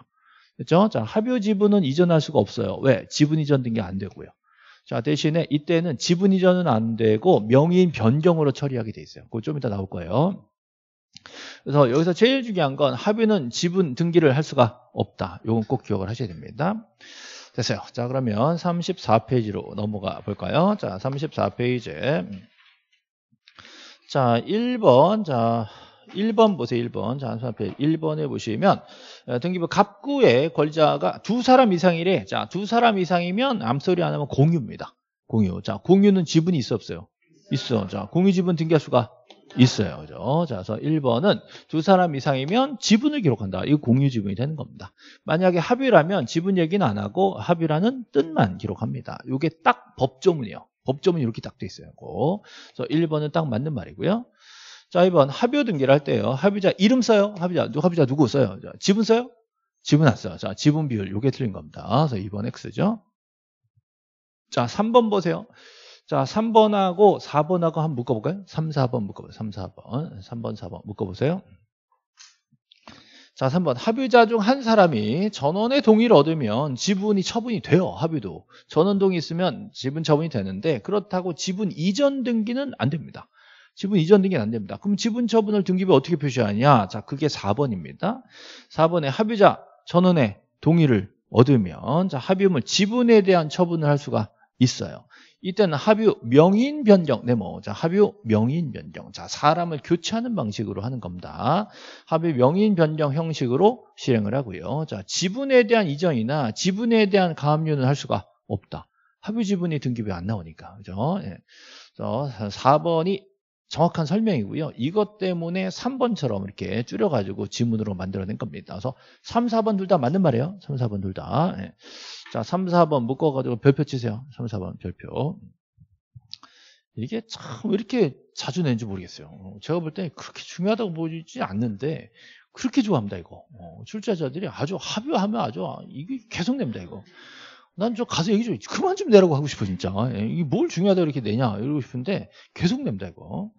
그렇죠? 자, 합의 지분은 이전할 수가 없어요. 왜? 지분 이전 등게 안 되고요. 자, 대신에 이때는 지분 이전은 안 되고 명의인 변경으로 처리하게 돼 있어요. 그거 좀 이따 나올 거예요. 그래서 여기서 제일 중요한 건 합의는 지분 등기를 할 수가 없다. 이건 꼭 기억을 하셔야 됩니다. 됐어요. 자, 그러면 34페이지로 넘어가 볼까요? 자, 34페이지. 에 자, 1번. 자, 1번 보세요. 1번. 자, 한수앞에 1번에 보시면 어, 등기부 갑구의 권리자가 두 사람 이상이래. 자, 두 사람 이상이면 암소리 안 하면 공유입니다. 공유. 자, 공유는 지분이 있어 없어요? 있어. 자, 공유 지분 등기할 수가 있어요. 그죠? 자, 그래서 1번은 두 사람 이상이면 지분을 기록한다. 이거 공유 지분이 되는 겁니다. 만약에 합의라면 지분 얘기는 안 하고 합의라는 뜻만 기록합니다. 이게 딱 법조문이에요. 법조문 이렇게 딱 돼 있어요. 그래서 1번은 딱 맞는 말이고요. 자, 2번 합의어 등기를 할 때요. 합의자 이름 써요. 합의자, 합의자 누구 써요? 자, 지분 써요? 지분 안 써요. 자, 지분 비율 요게 틀린 겁니다. 그래서 2번 X죠. 자, 3번 보세요. 자, 3번하고 4번하고 한번 묶어볼까요? 3, 4번 묶어보세요. 3, 4번. 3번, 4번 묶어보세요. 자, 3번 합의자 중 한 사람이 전원의 동의를 얻으면 지분이 처분이 돼요. 합의도. 전원 동의 있으면 지분 처분이 되는데 그렇다고 지분 이전 등기는 안 됩니다. 지분 이전 등기는 안 됩니다. 그럼 지분 처분을 등기부에 어떻게 표시하냐? 자, 그게 4번입니다. 4번에 합의자 전원의 동의를 얻으면 자, 합의물 지분에 대한 처분을 할 수가 있어요. 이때는 합유 명인 변경 네모 뭐, 자 합유 명인 변경 자 사람을 교체하는 방식으로 하는 겁니다 합유 명인 변경 형식으로 실행을 하고요 자 지분에 대한 이전이나 지분에 대한 가압류는 할 수가 없다 합유 지분이 등기부에 안 나오니까 그죠 예. 그래서 4번이 정확한 설명이고요. 이것 때문에 3번처럼 이렇게 줄여가지고 지문으로 만들어낸 겁니다. 그래서 3, 4번 둘 다 맞는 말이에요. 3, 4번 둘 다. 예. 자, 3, 4번 묶어가지고 별표 치세요. 3, 4번 별표. 이게 참 이렇게 자주 낸지 모르겠어요. 어, 제가 볼 때 그렇게 중요하다고 보이지 않는데 그렇게 좋아합니다 이거. 어, 출제자들이 아주 합의하면 아주 아, 이게 계속 냅니다 이거. 난좀 가서 얘기 좀 그만 좀 내라고 하고 싶어 진짜. 어, 예, 이게 뭘 중요하다 이렇게 내냐 이러고 싶은데 계속 냅다 이거.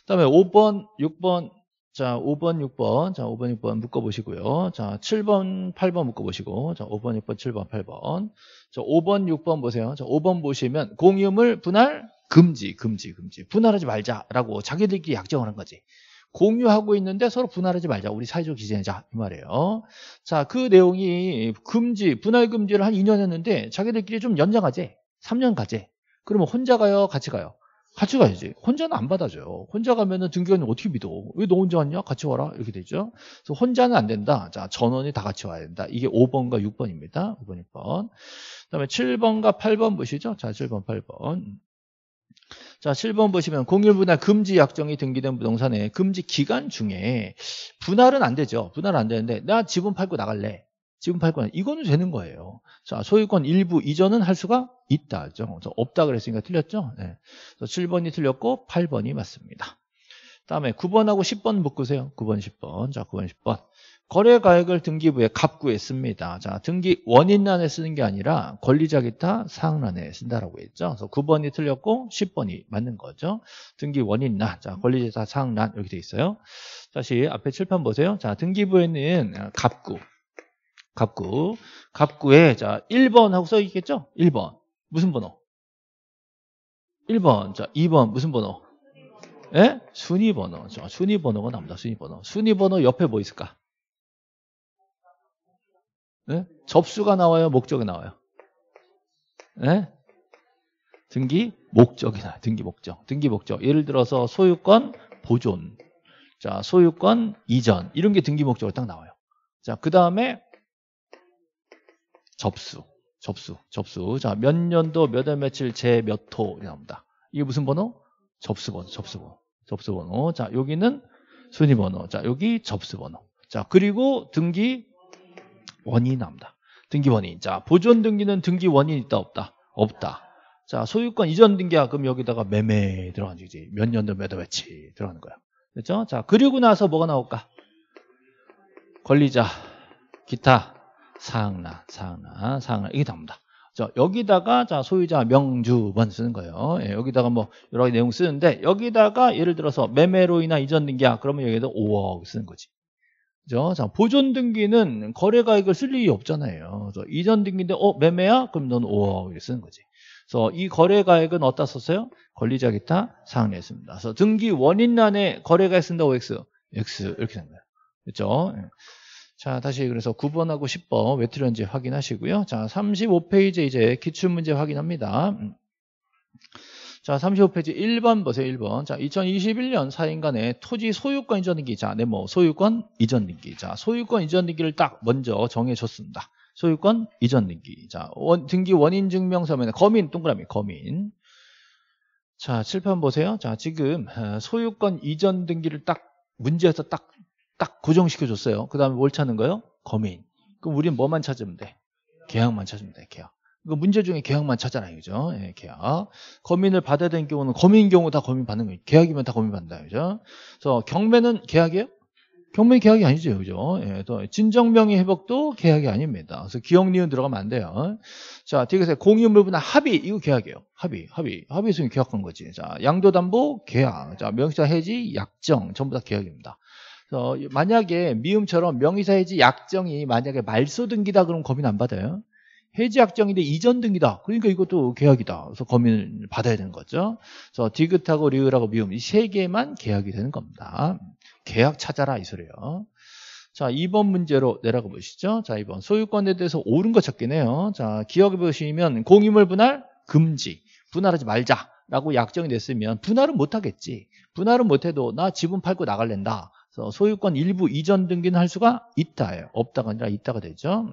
그다음에 5번, 6번 자, 5번, 6번. 자, 5번, 6번 묶어 보시고요. 자, 7번, 8번 묶어 보시고. 자, 5번, 6번, 7번, 8번. 자, 5번, 6번 보세요. 자, 5번 보시면 공유물 분할 금지, 금지, 금지. 분할하지 말자라고 자기들끼리 약정하는 거지. 공유하고 있는데 서로 분할하지 말자. 우리 사회적 지지자 이 말이에요. 자, 그 내용이 금지, 분할 금지를 한 2년 했는데 자기들끼리 좀 연장하지. 3년 가지. 그러면 혼자 가요, 같이 가요. 같이 가야지. 혼자는 안 받아줘요. 혼자 가면은 등교는 어떻게 믿어? 왜 너 혼자 왔냐? 같이 와라. 이렇게 되죠. 그래서 혼자는 안 된다. 자, 전원이 다 같이 와야 된다. 이게 5번과 6번입니다. 5번, 6번. 그 다음에 7번과 8번 보시죠. 자, 7번, 8번. 자, 7번 보시면 공유 분할 금지 약정이 등기된 부동산의 금지 기간 중에 분할은 안 되죠. 분할 은안 되는데 나 지분 팔고 나갈래. 지분 팔고 나 이거는 되는 거예요. 자, 소유권 일부 이전은 할 수가 있다. 죠 없다 그랬으니까 틀렸죠. 네. 7번이 틀렸고 8번이 맞습니다. 다음에 9번하고 10번 묶으세요. 9번, 10번. 자, 9번, 10번. 거래가액을 등기부에 갑구에 씁니다. 자, 등기 원인란에 쓰는 게 아니라 권리자 기타 사항란에 쓴다라고 했죠. 그래서 9번이 틀렸고 10번이 맞는 거죠. 등기 원인란, 자, 권리자 기타 사항란 이렇게 돼 있어요. 다시 앞에 칠판 보세요. 자, 등기부에는 갑구, 갑구, 갑구에 자 1번 하고 써 있겠죠? 1번 무슨 번호? 1번, 자 2번 무슨 번호? 예? 순위 번호. 자, 순위 번호가 나옵니다. 순위 번호. 순위 번호 옆에 뭐 있을까? 네? 접수가 나와요? 목적이 나와요? 네? 등기 목적이 나요. 등기 목적. 등기 목적. 예를 들어서 소유권 보존. 자, 소유권 이전. 이런 게 등기 목적으로 딱 나와요. 자, 그 다음에 접수. 접수. 접수. 자, 몇 년도 몇월 며칠 제 몇 호. 이 나옵니다. 이게 무슨 번호? 접수번호. 접수번호. 접수번호. 자, 여기는 순위번호. 자, 여기 접수번호. 자, 그리고 등기 원인이 나옵니다. 등기 원인. 자, 보존 등기는 등기 원인 있다 없다? 없다. 자, 소유권 이전 등기야. 그럼 여기다가 매매 들어간 거지. 몇 년도 몇 월치 들어가는 거야. 그렇죠? 자, 그리고 나서 뭐가 나올까? 권리자, 기타, 상나, 상나, 상나 이게 나옵니다. 자, 여기다가 자, 소유자 명주번 쓰는 거예요. 예, 여기다가 뭐 여러 가지 내용 쓰는데 여기다가 예를 들어서 매매로 인한 이전 등기야. 그러면 여기도 5억 쓰는 거지. 그죠? 자, 보존 등기는 거래 가액을 쓸 일이 없잖아요. 그래서 이전 등기인데 어 매매야? 그럼 넌 5억 이렇게 쓰는 거지. 그래서 이 거래 가액은 어디다 썼어요? 권리자 기타 사항에 있습니다. 그래서 등기 원인란에 거래 가액 쓴다고 X, X 이렇게 된 거예요. 그렇죠? 자, 다시 그래서 9번하고 10번 왜 틀렸는지 확인하시고요. 자, 35페이지 에 이제 기출문제 확인합니다. 음. 자, 35페이지 1번 보세요. 1번. 자, 2021년 4인간의 토지 소유권 이전 등기. 자, 네모 뭐, 소유권 이전 등기. 자, 소유권 이전 등기를 딱 먼저 정해 줬습니다. 소유권 이전 등기. 자, 원, 등기 원인 증명서면 거민 동그라미 거민. 자, 7편 보세요. 자, 지금 어, 소유권 이전 등기를 딱 문제에서 딱 딱 고정시켜 줬어요. 그다음에 뭘 찾는 거요? 예 거민. 그럼 우린 뭐만 찾으면 돼? 계약만 찾으면 돼. 계약. 그 문제 중에 계약만 찾잖아요. 그죠? 예, 계약. 거민을 받아야 되는 경우는 거민인 경우 다 거민 받는 거예요. 계약이면 다 거민 받는다. 그죠? 그래서 경매는 계약이에요? 경매 계약이 아니죠. 그죠? 예, 또 진정명의 회복도 계약이 아닙니다. 그래서 기억니은 들어가면 안 돼요. 자, 뒤에 계세요. 공유물분할 합의. 이거 계약이에요. 합의. 합의. 합의에서 계약한 거지. 자, 양도담보 계약. 자, 명의자 해지 약정. 전부 다 계약입니다. 그 만약에 미음처럼 명의사 해지 약정이 만약에 말소 등기다 그러면 거민 안 받아요. 해지 약정인데 이전 등이다. 그러니까 이것도 계약이다. 그래서 검인을 받아야 되는 거죠. 그래서 디귿하고 리을하고 미음 이세 개만 계약이 되는 겁니다. 계약 찾아라 이 소리예요. 자, 2번 문제로 내려가 보시죠. 자, 2번. 소유권에 대해서 옳은 거 찾기네요. 자, 기억해 보시면 공임을 분할 금지. 분할하지 말자. 라고 약정이 됐으면 분할은 못하겠지. 분할은 못해도 나 지분 팔고 나갈랜다. 소유권 일부 이전 등기는 할 수가 있다예요. 없다가 아니라 있다가 되죠.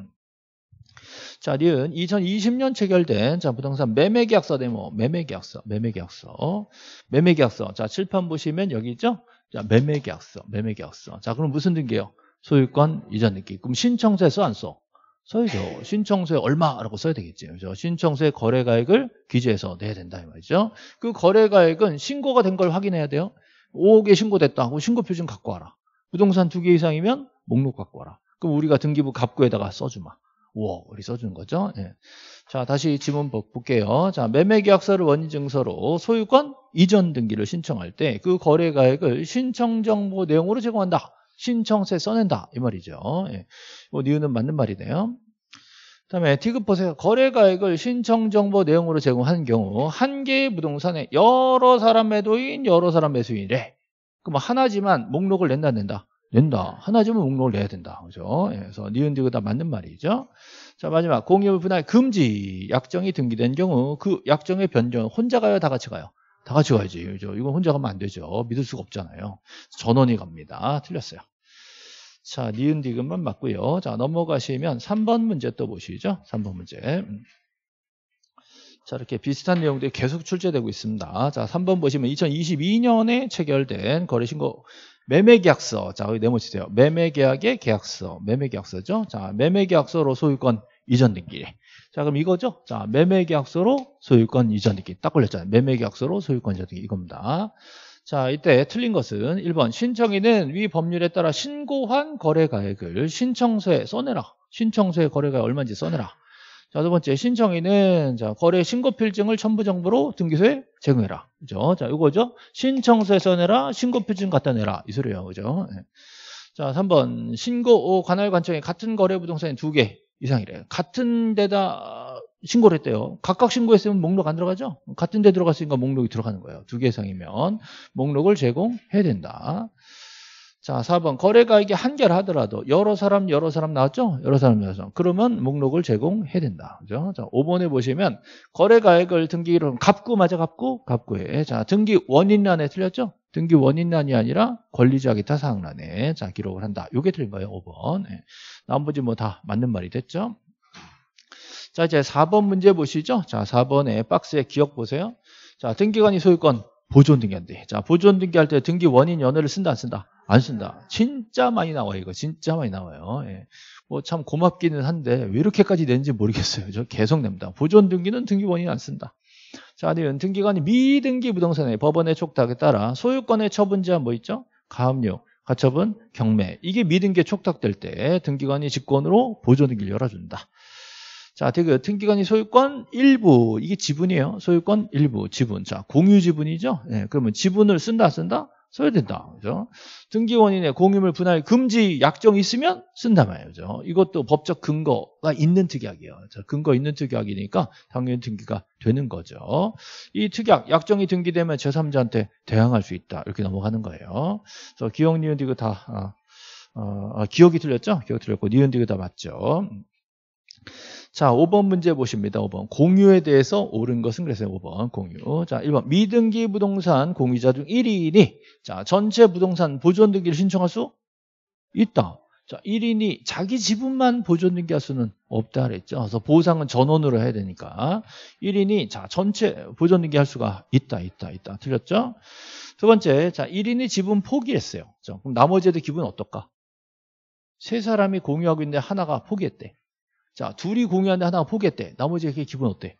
자, 니은 2020년 체결된 자 부동산 매매계약서 대모 매매계약서 매매계약서 매매계약서 자 칠판 보시면 여기 있죠? 자 매매계약서 매매계약서 자 그럼 무슨 등기예요? 소유권 이전 등기 그럼 신청서에 써 안 써? 써야죠. 신청서에 얼마라고 써야 되겠죠. 그죠? 신청서에 거래가액을 기재해서 내야 된다 이 말이죠. 그 거래가액은 신고가 된 걸 확인해야 돼요. 5억에 신고됐다. 하고 신고 표준 갖고 와라. 부동산 두 개 이상이면 목록 갖고 와라. 그럼 우리가 등기부 갑구에다가 써주마. 워를 써주는 거죠. 예. 자, 다시 지문 볼게요. 자, 매매계약서를 원인증서로 소유권 이전 등기를 신청할 때 그 거래가액을 신청정보 내용으로 제공한다. 신청세 써낸다. 이 말이죠. 예. 뭐, 니은은 맞는 말이네요. 그 다음에 티귿 보세요. 거래가액을 신청정보 내용으로 제공한 경우 한 개의 부동산에 여러 사람 매도인, 여러 사람 매수인이래. 그럼 하나지만 목록을 낸다, 낸다. 낸다. 하나쯤은 목록을 내야 된다. 그죠? 예, 그래서 니은 디귿 다 맞는 말이죠. 자, 마지막. 공유물 분할 금지. 약정이 등기된 경우 그 약정의 변경 혼자 가요? 다 같이 가요? 다 같이 가야지. 그죠? 이건 혼자 가면 안 되죠. 믿을 수가 없잖아요. 전원이 갑니다. 틀렸어요. 자, 니은 디귿만 맞고요. 자, 넘어가시면 3번 문제 또 보시죠. 3번 문제. 음. 자, 이렇게 비슷한 내용들이 계속 출제되고 있습니다. 자, 3번 보시면 2022년에 체결된 거래신고 매매계약서 자 여기 네모치세요 매매계약의 계약서 매매계약서죠 자 매매계약서로 소유권 이전 등기 자 그럼 이거죠 자 매매계약서로 소유권 이전 등기 딱 걸렸잖아요 매매계약서로 소유권 이전 등기 이겁니다 자 이때 틀린 것은 1번 신청인은 위 법률에 따라 신고한 거래가액을 신청서에 써내라 신청서에 거래가액 얼마인지 써내라 자, 두 번째 신청인은 자, 거래 신고 필증을 첨부 정보로 등기소에 제공해라. 그죠? 자, 이거죠. 신청서에서 내라, 신고 필증 갖다 내라. 이 소리예요. 그죠? 네. 자, 3번 신고 오 관할 관청이 같은 거래 부동산이두개 이상이래요. 같은 데다 신고를 했대요. 각각 신고했으면 목록 안 들어가죠? 같은 데 들어갔으니까 목록이 들어가는 거예요. 두 개 이상이면 목록을 제공해야 된다. 자, 4번 거래가액이 한결하더라도 여러 사람 여러 사람 나왔죠? 여러 사람 여러 사람. 그러면 목록을 제공해야 된다. 그죠? 자, 5번에 보시면 거래가액을 등기로 갚고 맞아 갚고 갚고해. 자, 등기 원인란에 틀렸죠? 등기 원인란이 아니라 권리자 기타 사항란에 자, 기록을 한다. 요게 틀린 거예요, 5번. 네. 예. 나머지 뭐 다 맞는 말이 됐죠? 자, 이제 4번 문제 보시죠. 자, 4번에 박스에 기억 보세요. 자, 등기관이 소유권 보존 등기한데. 자, 보존 등기할 때 등기 원인 연호를 쓴다 안 쓴다? 안 쓴다. 진짜 많이 나와요, 이거. 진짜 많이 나와요. 예. 뭐참 고맙기는 한데 왜 이렇게까지 는지 모르겠어요. 저 계속 냅니다. 보존 등기는 등기본이안 쓴다. 자, 아니면 등기관이 미등기 부동산의 법원의 촉탁에 따라 소유권의 처분 자뭐 있죠? 가압류, 가처분, 경매. 이게 미등기에 촉탁될 때 등기관이 직권으로 보존 등기를 열어준다. 자, 되게 등기관이 소유권 일부, 이게 지분이에요. 소유권 일부, 지분. 자, 공유 지분이죠? 네, 그러면 지분을 쓴다, 쓴다? 써야 된다. 그죠? 등기 원인의 공유물 분할 금지 약정이 있으면 쓴다 말이에요. 죠 이것도 법적 근거가 있는 특약이에요. 근거 있는 특약이니까 당연히 등기가 되는 거죠. 이 특약 약정이 등기되면 제3자한테 대항할 수 있다. 이렇게 넘어가는 거예요. 그래서 기억 니은 디귿 다 아, 어, 아, 기억이 틀렸죠? 기억 이 틀렸고 니은 디귿 다 맞죠. 자, 5번 문제 보십니다. 5번. 공유에 대해서 옳은 것은 그래서 5번 공유. 자, 1번. 미등기 부동산 공유자 중 1인이 자, 전체 부동산 보존 등기를 신청할 수 있다. 자, 1인이 자기 지분만 보존 등기할 수는 없다 그랬죠. 그래서 보상은 전원으로 해야 되니까 1인이 자, 전체 보존 등기할 수가 있다, 있다, 있다. 틀렸죠? 두 번째. 자, 1인이 지분 포기했어요. 자, 그럼 나머지 애들 기분 어떨까? 세 사람이 공유하고 있는데 하나가 포기했대. 자, 둘이 공유하는데 하나가 포기했대. 나머지 에게 기분 어때?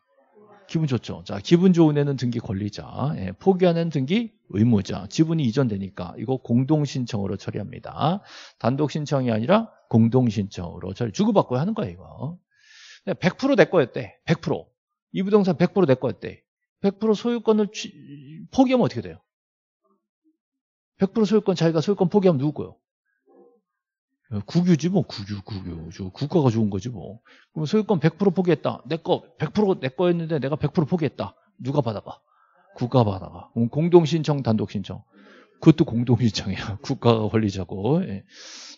기분 좋죠. 자, 기분 좋은 애는 등기 권리자, 예, 포기하는 등기 의무자, 지분이 이전되니까 이거 공동신청으로 처리합니다. 단독신청이 아니라 공동신청으로 처리, 주고받고 하는 거예요, 이거. 100%내 거였대, 100%. 이 부동산 100%내 거였대. 100% 소유권을 취... 포기하면 어떻게 돼요? 100% 소유권 자기가 소유권 포기하면 누구고요? 어, 국유지 뭐 국유 국유 저 국가가 좋은 거지 뭐 그럼 소유권 100% 포기했다 내 거 100%내 거였는데 내가 100% 포기했다 누가 받아봐국가 받아가 그럼 공동신청 단독신청 그것도 공동신청이야 국가가 권리자고 예.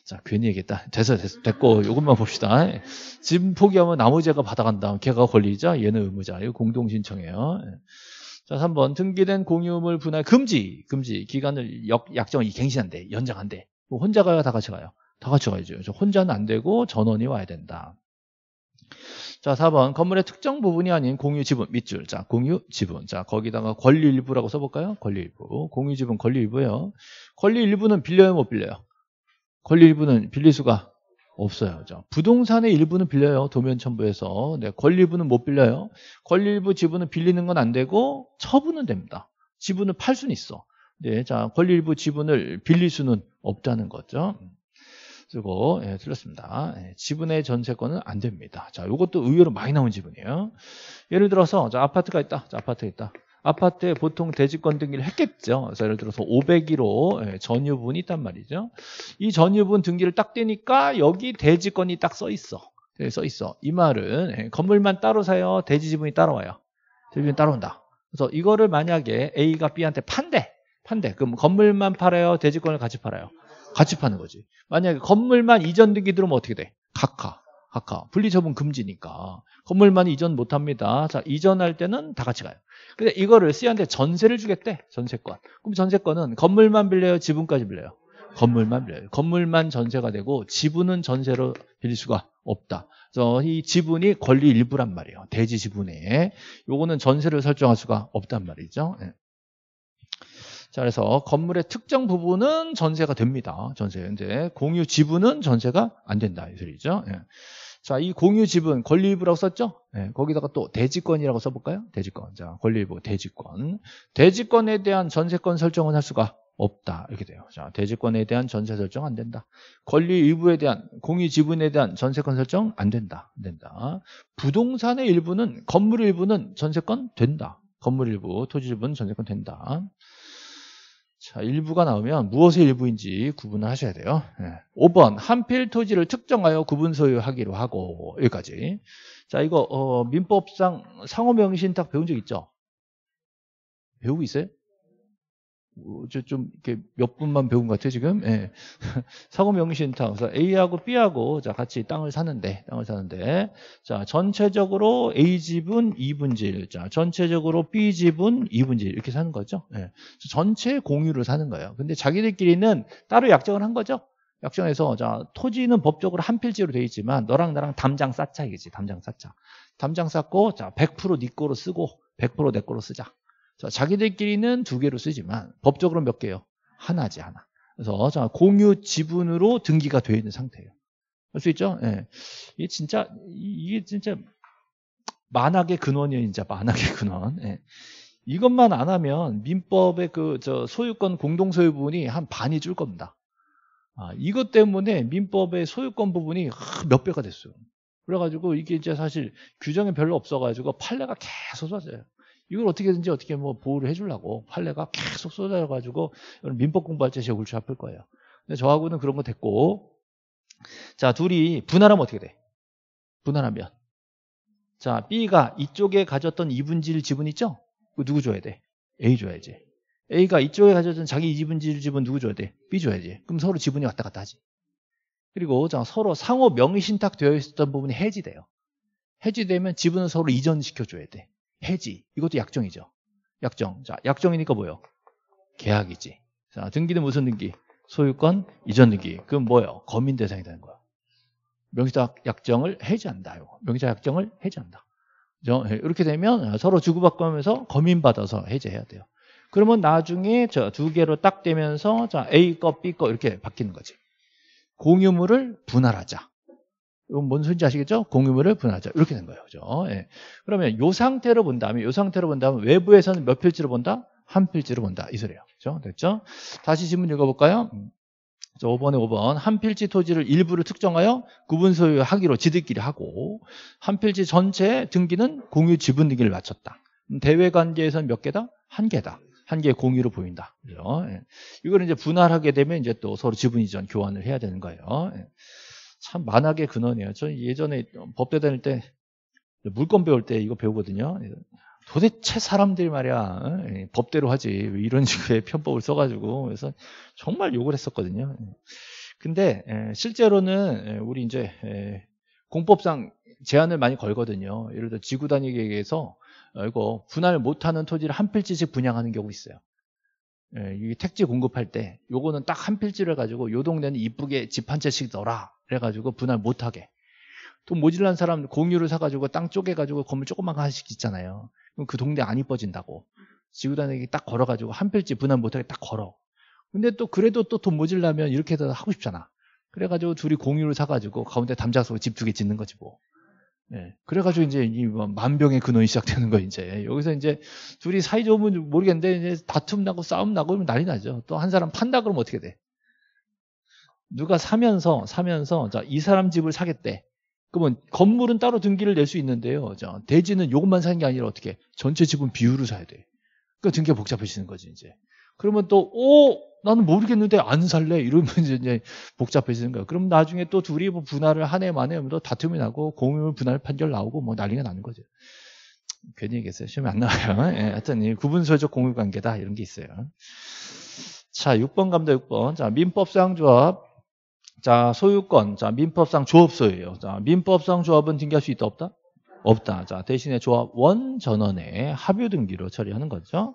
자 괜히 얘기했다 됐어 됐어 됐고 이것만 봅시다 예. 지금 포기하면 나머지 애가 받아간다 걔가 권리자 얘는 의무자 이거 공동신청이에요 예. 자 3번 등기된 공유물 분할 금지 금지 기간을 역, 약정 이 갱신한대 연장한대 뭐 혼자 가요 다 같이 가요 다 같이 가야죠. 저 혼자는 안 되고 전원이 와야 된다. 자, 4번. 건물의 특정 부분이 아닌 공유 지분 밑줄. 자, 공유 지분. 자, 거기다가 권리 일부라고 써 볼까요? 권리 일부. 공유 지분 권리 일부예요. 권리 일부는 빌려요, 못 빌려요? 권리 일부는 빌릴 수가 없어요. 자, 부동산의 일부는 빌려요. 도면첨부해서 네, 권리 일부는 못 빌려요. 권리 일부 지분은 빌리는 건 안 되고 처분은 됩니다. 지분은 팔 수는 있어. 네, 자, 권리 일부 지분을 빌릴 수는 없다는 거죠. 쓰고 예, 틀렸습니다. 예, 지분의 전세권은 안 됩니다. 자, 이것도 의외로 많이 나온 지분이에요. 예를 들어서 자, 아파트가 있다. 자, 아파트 있다. 아파트에 보통 대지권 등기를 했겠죠. 그래서 예를 들어서 501호 0 예, 전유분이 있단 말이죠. 이 전유분 등기를 딱 떼니까 여기 대지권이 딱 써 있어. 예, 써 있어. 이 말은 예, 건물만 따로 사요. 대지 지분이 따로 와요. 대지분이 따로 온다. 그래서 이거를 만약에 A가 B한테 판대. 판대. 그럼 건물만 팔아요. 대지권을 같이 팔아요. 같이 파는 거지. 만약에 건물만 이전등기 들어오면 어떻게 돼? 각하. 각하. 분리처분 금지니까. 건물만 이전 못 합니다. 자, 이전할 때는 다 같이 가요. 근데 이거를 C한테 전세를 주겠대. 전세권. 그럼 전세권은 건물만 빌려요? 지분까지 빌려요? 건물만 빌려요. 건물만 전세가 되고 지분은 전세로 빌릴 수가 없다. 그래서 이 지분이 권리 일부란 말이에요. 대지 지분에. 요거는 전세를 설정할 수가 없단 말이죠. 예. 자, 그래서 건물의 특정 부분은 전세가 됩니다. 전세. 근데 공유 지분은 전세가 안 된다. 이 소리죠. 예. 자, 이 공유 지분 권리일부라고 썼죠? 예, 거기다가 또 대지권이라고 써볼까요? 대지권. 자, 권리일부 대지권. 대지권에 대한 전세권 설정은 할 수가 없다. 이렇게 돼요. 자, 대지권에 대한 전세 설정 안 된다. 권리일부에 대한 공유 지분에 대한 전세권 설정 안 된다. 안 된다. 부동산의 일부는 건물 일부는 전세권 된다. 건물 일부, 토지 일부는 전세권 된다. 자, 일부가 나오면 무엇의 일부인지 구분을 하셔야 돼요. 네. 예. 5번 한 필 토지를 특정하여 구분 소유하기로 하고 여기까지. 자, 이거 어, 민법상 상호명의신탁 배운 적 있죠? 배우고 있어요? 뭐, 좀 이렇게 몇 분만 배운 것 같아요, 지금. 예. 사고 명신탕. 그래서 A하고 B하고 자, 같이 땅을 사는데, 땅을 사는데. 자, 전체적으로 a 지분 2분질. 자, 전체적으로 b 지분 2분질. 이렇게 사는 거죠. 예. 전체 공유를 사는 거예요. 근데 자기들끼리는 따로 약정을 한 거죠. 약정에서 자, 토지는 법적으로 한 필지로 돼 있지만 너랑 나랑 담장 쌓자 이겠지. 담장 쌓자. 담장 쌓고 자, 100%네 거로 쓰고 100%내 거로 쓰자. 자, 자기들끼리는 두 개로 쓰지만 법적으로 몇 개요? 하나지 하나. 그래서 자, 공유 지분으로 등기가 되어 있는 상태예요. 할 수 있죠? 예. 이게 진짜 이게 진짜 만악의 근원이에요, 진짜 만악의 근원. 예. 이것만 안 하면 민법의 그 저 소유권 공동 소유 부분이 한 반이 줄 겁니다. 아, 이것 때문에 민법의 소유권 부분이 몇 배가 됐어요. 그래가지고 이게 이제 사실 규정이 별로 없어가지고 판례가 계속 쏟아져요. 이걸 어떻게든지 어떻게 뭐 보호를 해주려고 판례가 계속 쏟아져가지고 민법 공부할 때 제가 골치 아플 거예요. 근데 저하고는 그런 거 됐고 자 둘이 분할하면 어떻게 돼? 분할하면 자 B가 이쪽에 가졌던 이분질 지 지분 있죠? 그 누구 줘야 돼? A 줘야지. A가 이쪽에 가졌던 자기 이분질 지 지분 누구 줘야 돼? B 줘야지. 그럼 서로 지분이 왔다 갔다 하지. 그리고 자 서로 상호 명의신탁 되어 있었던 부분이 해지돼요. 해지되면 지분을 서로 이전시켜줘야 돼. 해지. 이것도 약정이죠. 약정. 자, 약정이니까 뭐예요? 계약이지. 자, 등기는 무슨 등기? 소유권 이전 등기. 그건 뭐예요? 거민 대상이 되는 거야. 명시자 약정을 해지한다. 이거. 명시자 약정을 해지한다. 예, 이렇게 되면 서로 주고받고 하면서 거민받아서 해제해야 돼요. 그러면 나중에 저 두 개로 딱 되면서 자 A 거, B 거 이렇게 바뀌는 거지. 공유물을 분할하자. 이건 뭔 소리인지 아시겠죠? 공유물을 분할하자. 이렇게 된 거예요. 그죠? 예. 그러면 요 상태로 본다음에요 상태로 본다음에 외부에서는 몇 필지로 본다? 한 필지로 본다. 이 소리예요. 그죠? 됐죠? 다시 질문 읽어볼까요? 5번에 음. 5번 한 필지 토지를 일부를 특정하여 구분 소유하기로 지들끼리 하고 한 필지 전체 등기는 공유 지분 등기를 마쳤다. 대외 관계에서는 몇 개다? 한 개다. 한 개의 공유로 보인다. 그죠? 예. 이걸 이제 분할하게 되면 이제 또 서로 지분 이전 교환을 해야 되는 거예요. 예. 참 만악의 근원이에요. 저 예전에 법대 다닐 때물건 배울 때 이거 배우거든요. 도대체 사람들 말이야 어? 예, 법대로 하지 이런 식의 편법을 써가지고 그래서 정말 욕을 했었거든요. 예. 근데 예, 실제로는 우리 이제 공법상 제한을 많이 걸거든요. 예를 들어 지구 단위계에서 어, 이거 분할 못하는 토지를 한 필지씩 분양하는 경우 있어요. 예, 택지 공급할 때 요거는 딱 한 필지를 가지고 요 동네는 이쁘게 집 한 채씩 넣어라 그래가지고 분할 못하게 또 모질란 사람 공유를 사가지고 땅 쪼개가지고 건물 조그만 거 하나씩 짓잖아요 그럼 그 동네 안 이뻐진다고 지구단에게 딱 걸어가지고 한 필지 분할 못하게 딱 걸어 근데 또 그래도 또 돈 모질라면 이렇게 해서 하고 싶잖아 그래가지고 둘이 공유를 사가지고 가운데 담장속에집 두 개 짓는 거지 뭐 예. 그래가지고 이제 이 뭐 만병의 근원이 시작되는 거 이제 여기서 이제 둘이 사이 좋으면 모르겠는데 이제 다툼 나고 싸움 나고 그러면 난리 나죠. 또 한 사람 판다 그러면 어떻게 돼? 누가 사면서 사면서 자이 사람 집을 사겠대. 그러면 건물은 따로 등기를 낼 수 있는데요. 자 대지는 이것만 사는 게 아니라 어떻게 전체 집은 비율을 사야 돼. 그러니까 등기가 복잡해지는 거지 이제. 그러면 또오 나는 모르겠는데 안 살래 이러면 이제 복잡해지는 거야. 그럼 나중에 또 둘이 뭐 분할을 한 해 만에 하면 뭐 다툼이 나고 공유물 분할 판결 나오고 뭐 난리가 나는 거죠. 괜히 얘기했어요. 시험에 안 나와요. 예, 하여튼 구분소유적 공유 관계다 이런 게 있어요. 자, 6번 갑니다. 6번. 자, 민법상 조합. 자, 소유권. 자, 민법상 조합 소예요 자, 민법상 조합은 등기할 수 있다 없다? 없다. 자, 대신에 조합원 전원의 합유 등기로 처리하는 거죠.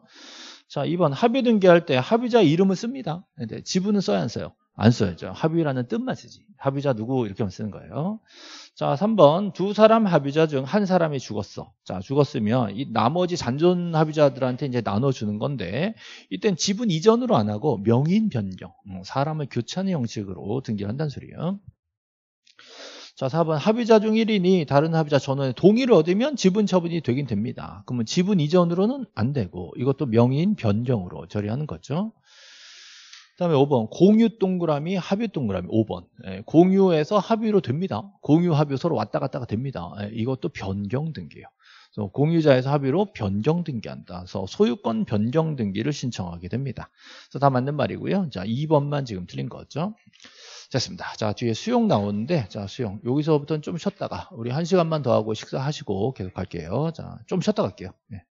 자, 2번 합의 등기할 때 합의자 이름을 씁니다. 근데 지분은 써야 안 써요? 안 써야죠. 합의라는 뜻만 쓰지. 합의자 누구 이렇게만 쓰는 거예요. 자, 3번 두 사람 합의자 중 한 사람이 죽었어. 자, 죽었으면 이 나머지 잔존 합의자들한테 이제 나눠주는 건데 이땐 지분 이전으로 안 하고 명인 변경, 음, 사람을 교체하는 형식으로 등기한다는 소리예요. 자, 4번 합의자 중 1인이 다른 합의자 전원의 동의를 얻으면 지분 처분이 되긴 됩니다. 그러면 지분 이전으로는 안 되고 이것도 명인 변경으로 처리하는 거죠. 그 다음에 5번 공유 동그라미 합의 동그라미 5번 예, 공유에서 합의로 됩니다. 공유 합의 서로 왔다 갔다가 됩니다. 예, 이것도 변경 등기예요. 그래서 공유자에서 합의로 변경 등기한다. 그래서 소유권 변경 등기를 신청하게 됩니다. 그래서 다 맞는 말이고요. 자 2번만 지금 틀린 거죠. 됐습니다. 자, 뒤에 수용 나오는데, 자, 수용. 여기서부터는 좀 쉬었다가, 우리 한 시간만 더 하고 식사하시고 계속 갈게요. 자, 좀 쉬었다 갈게요. 네.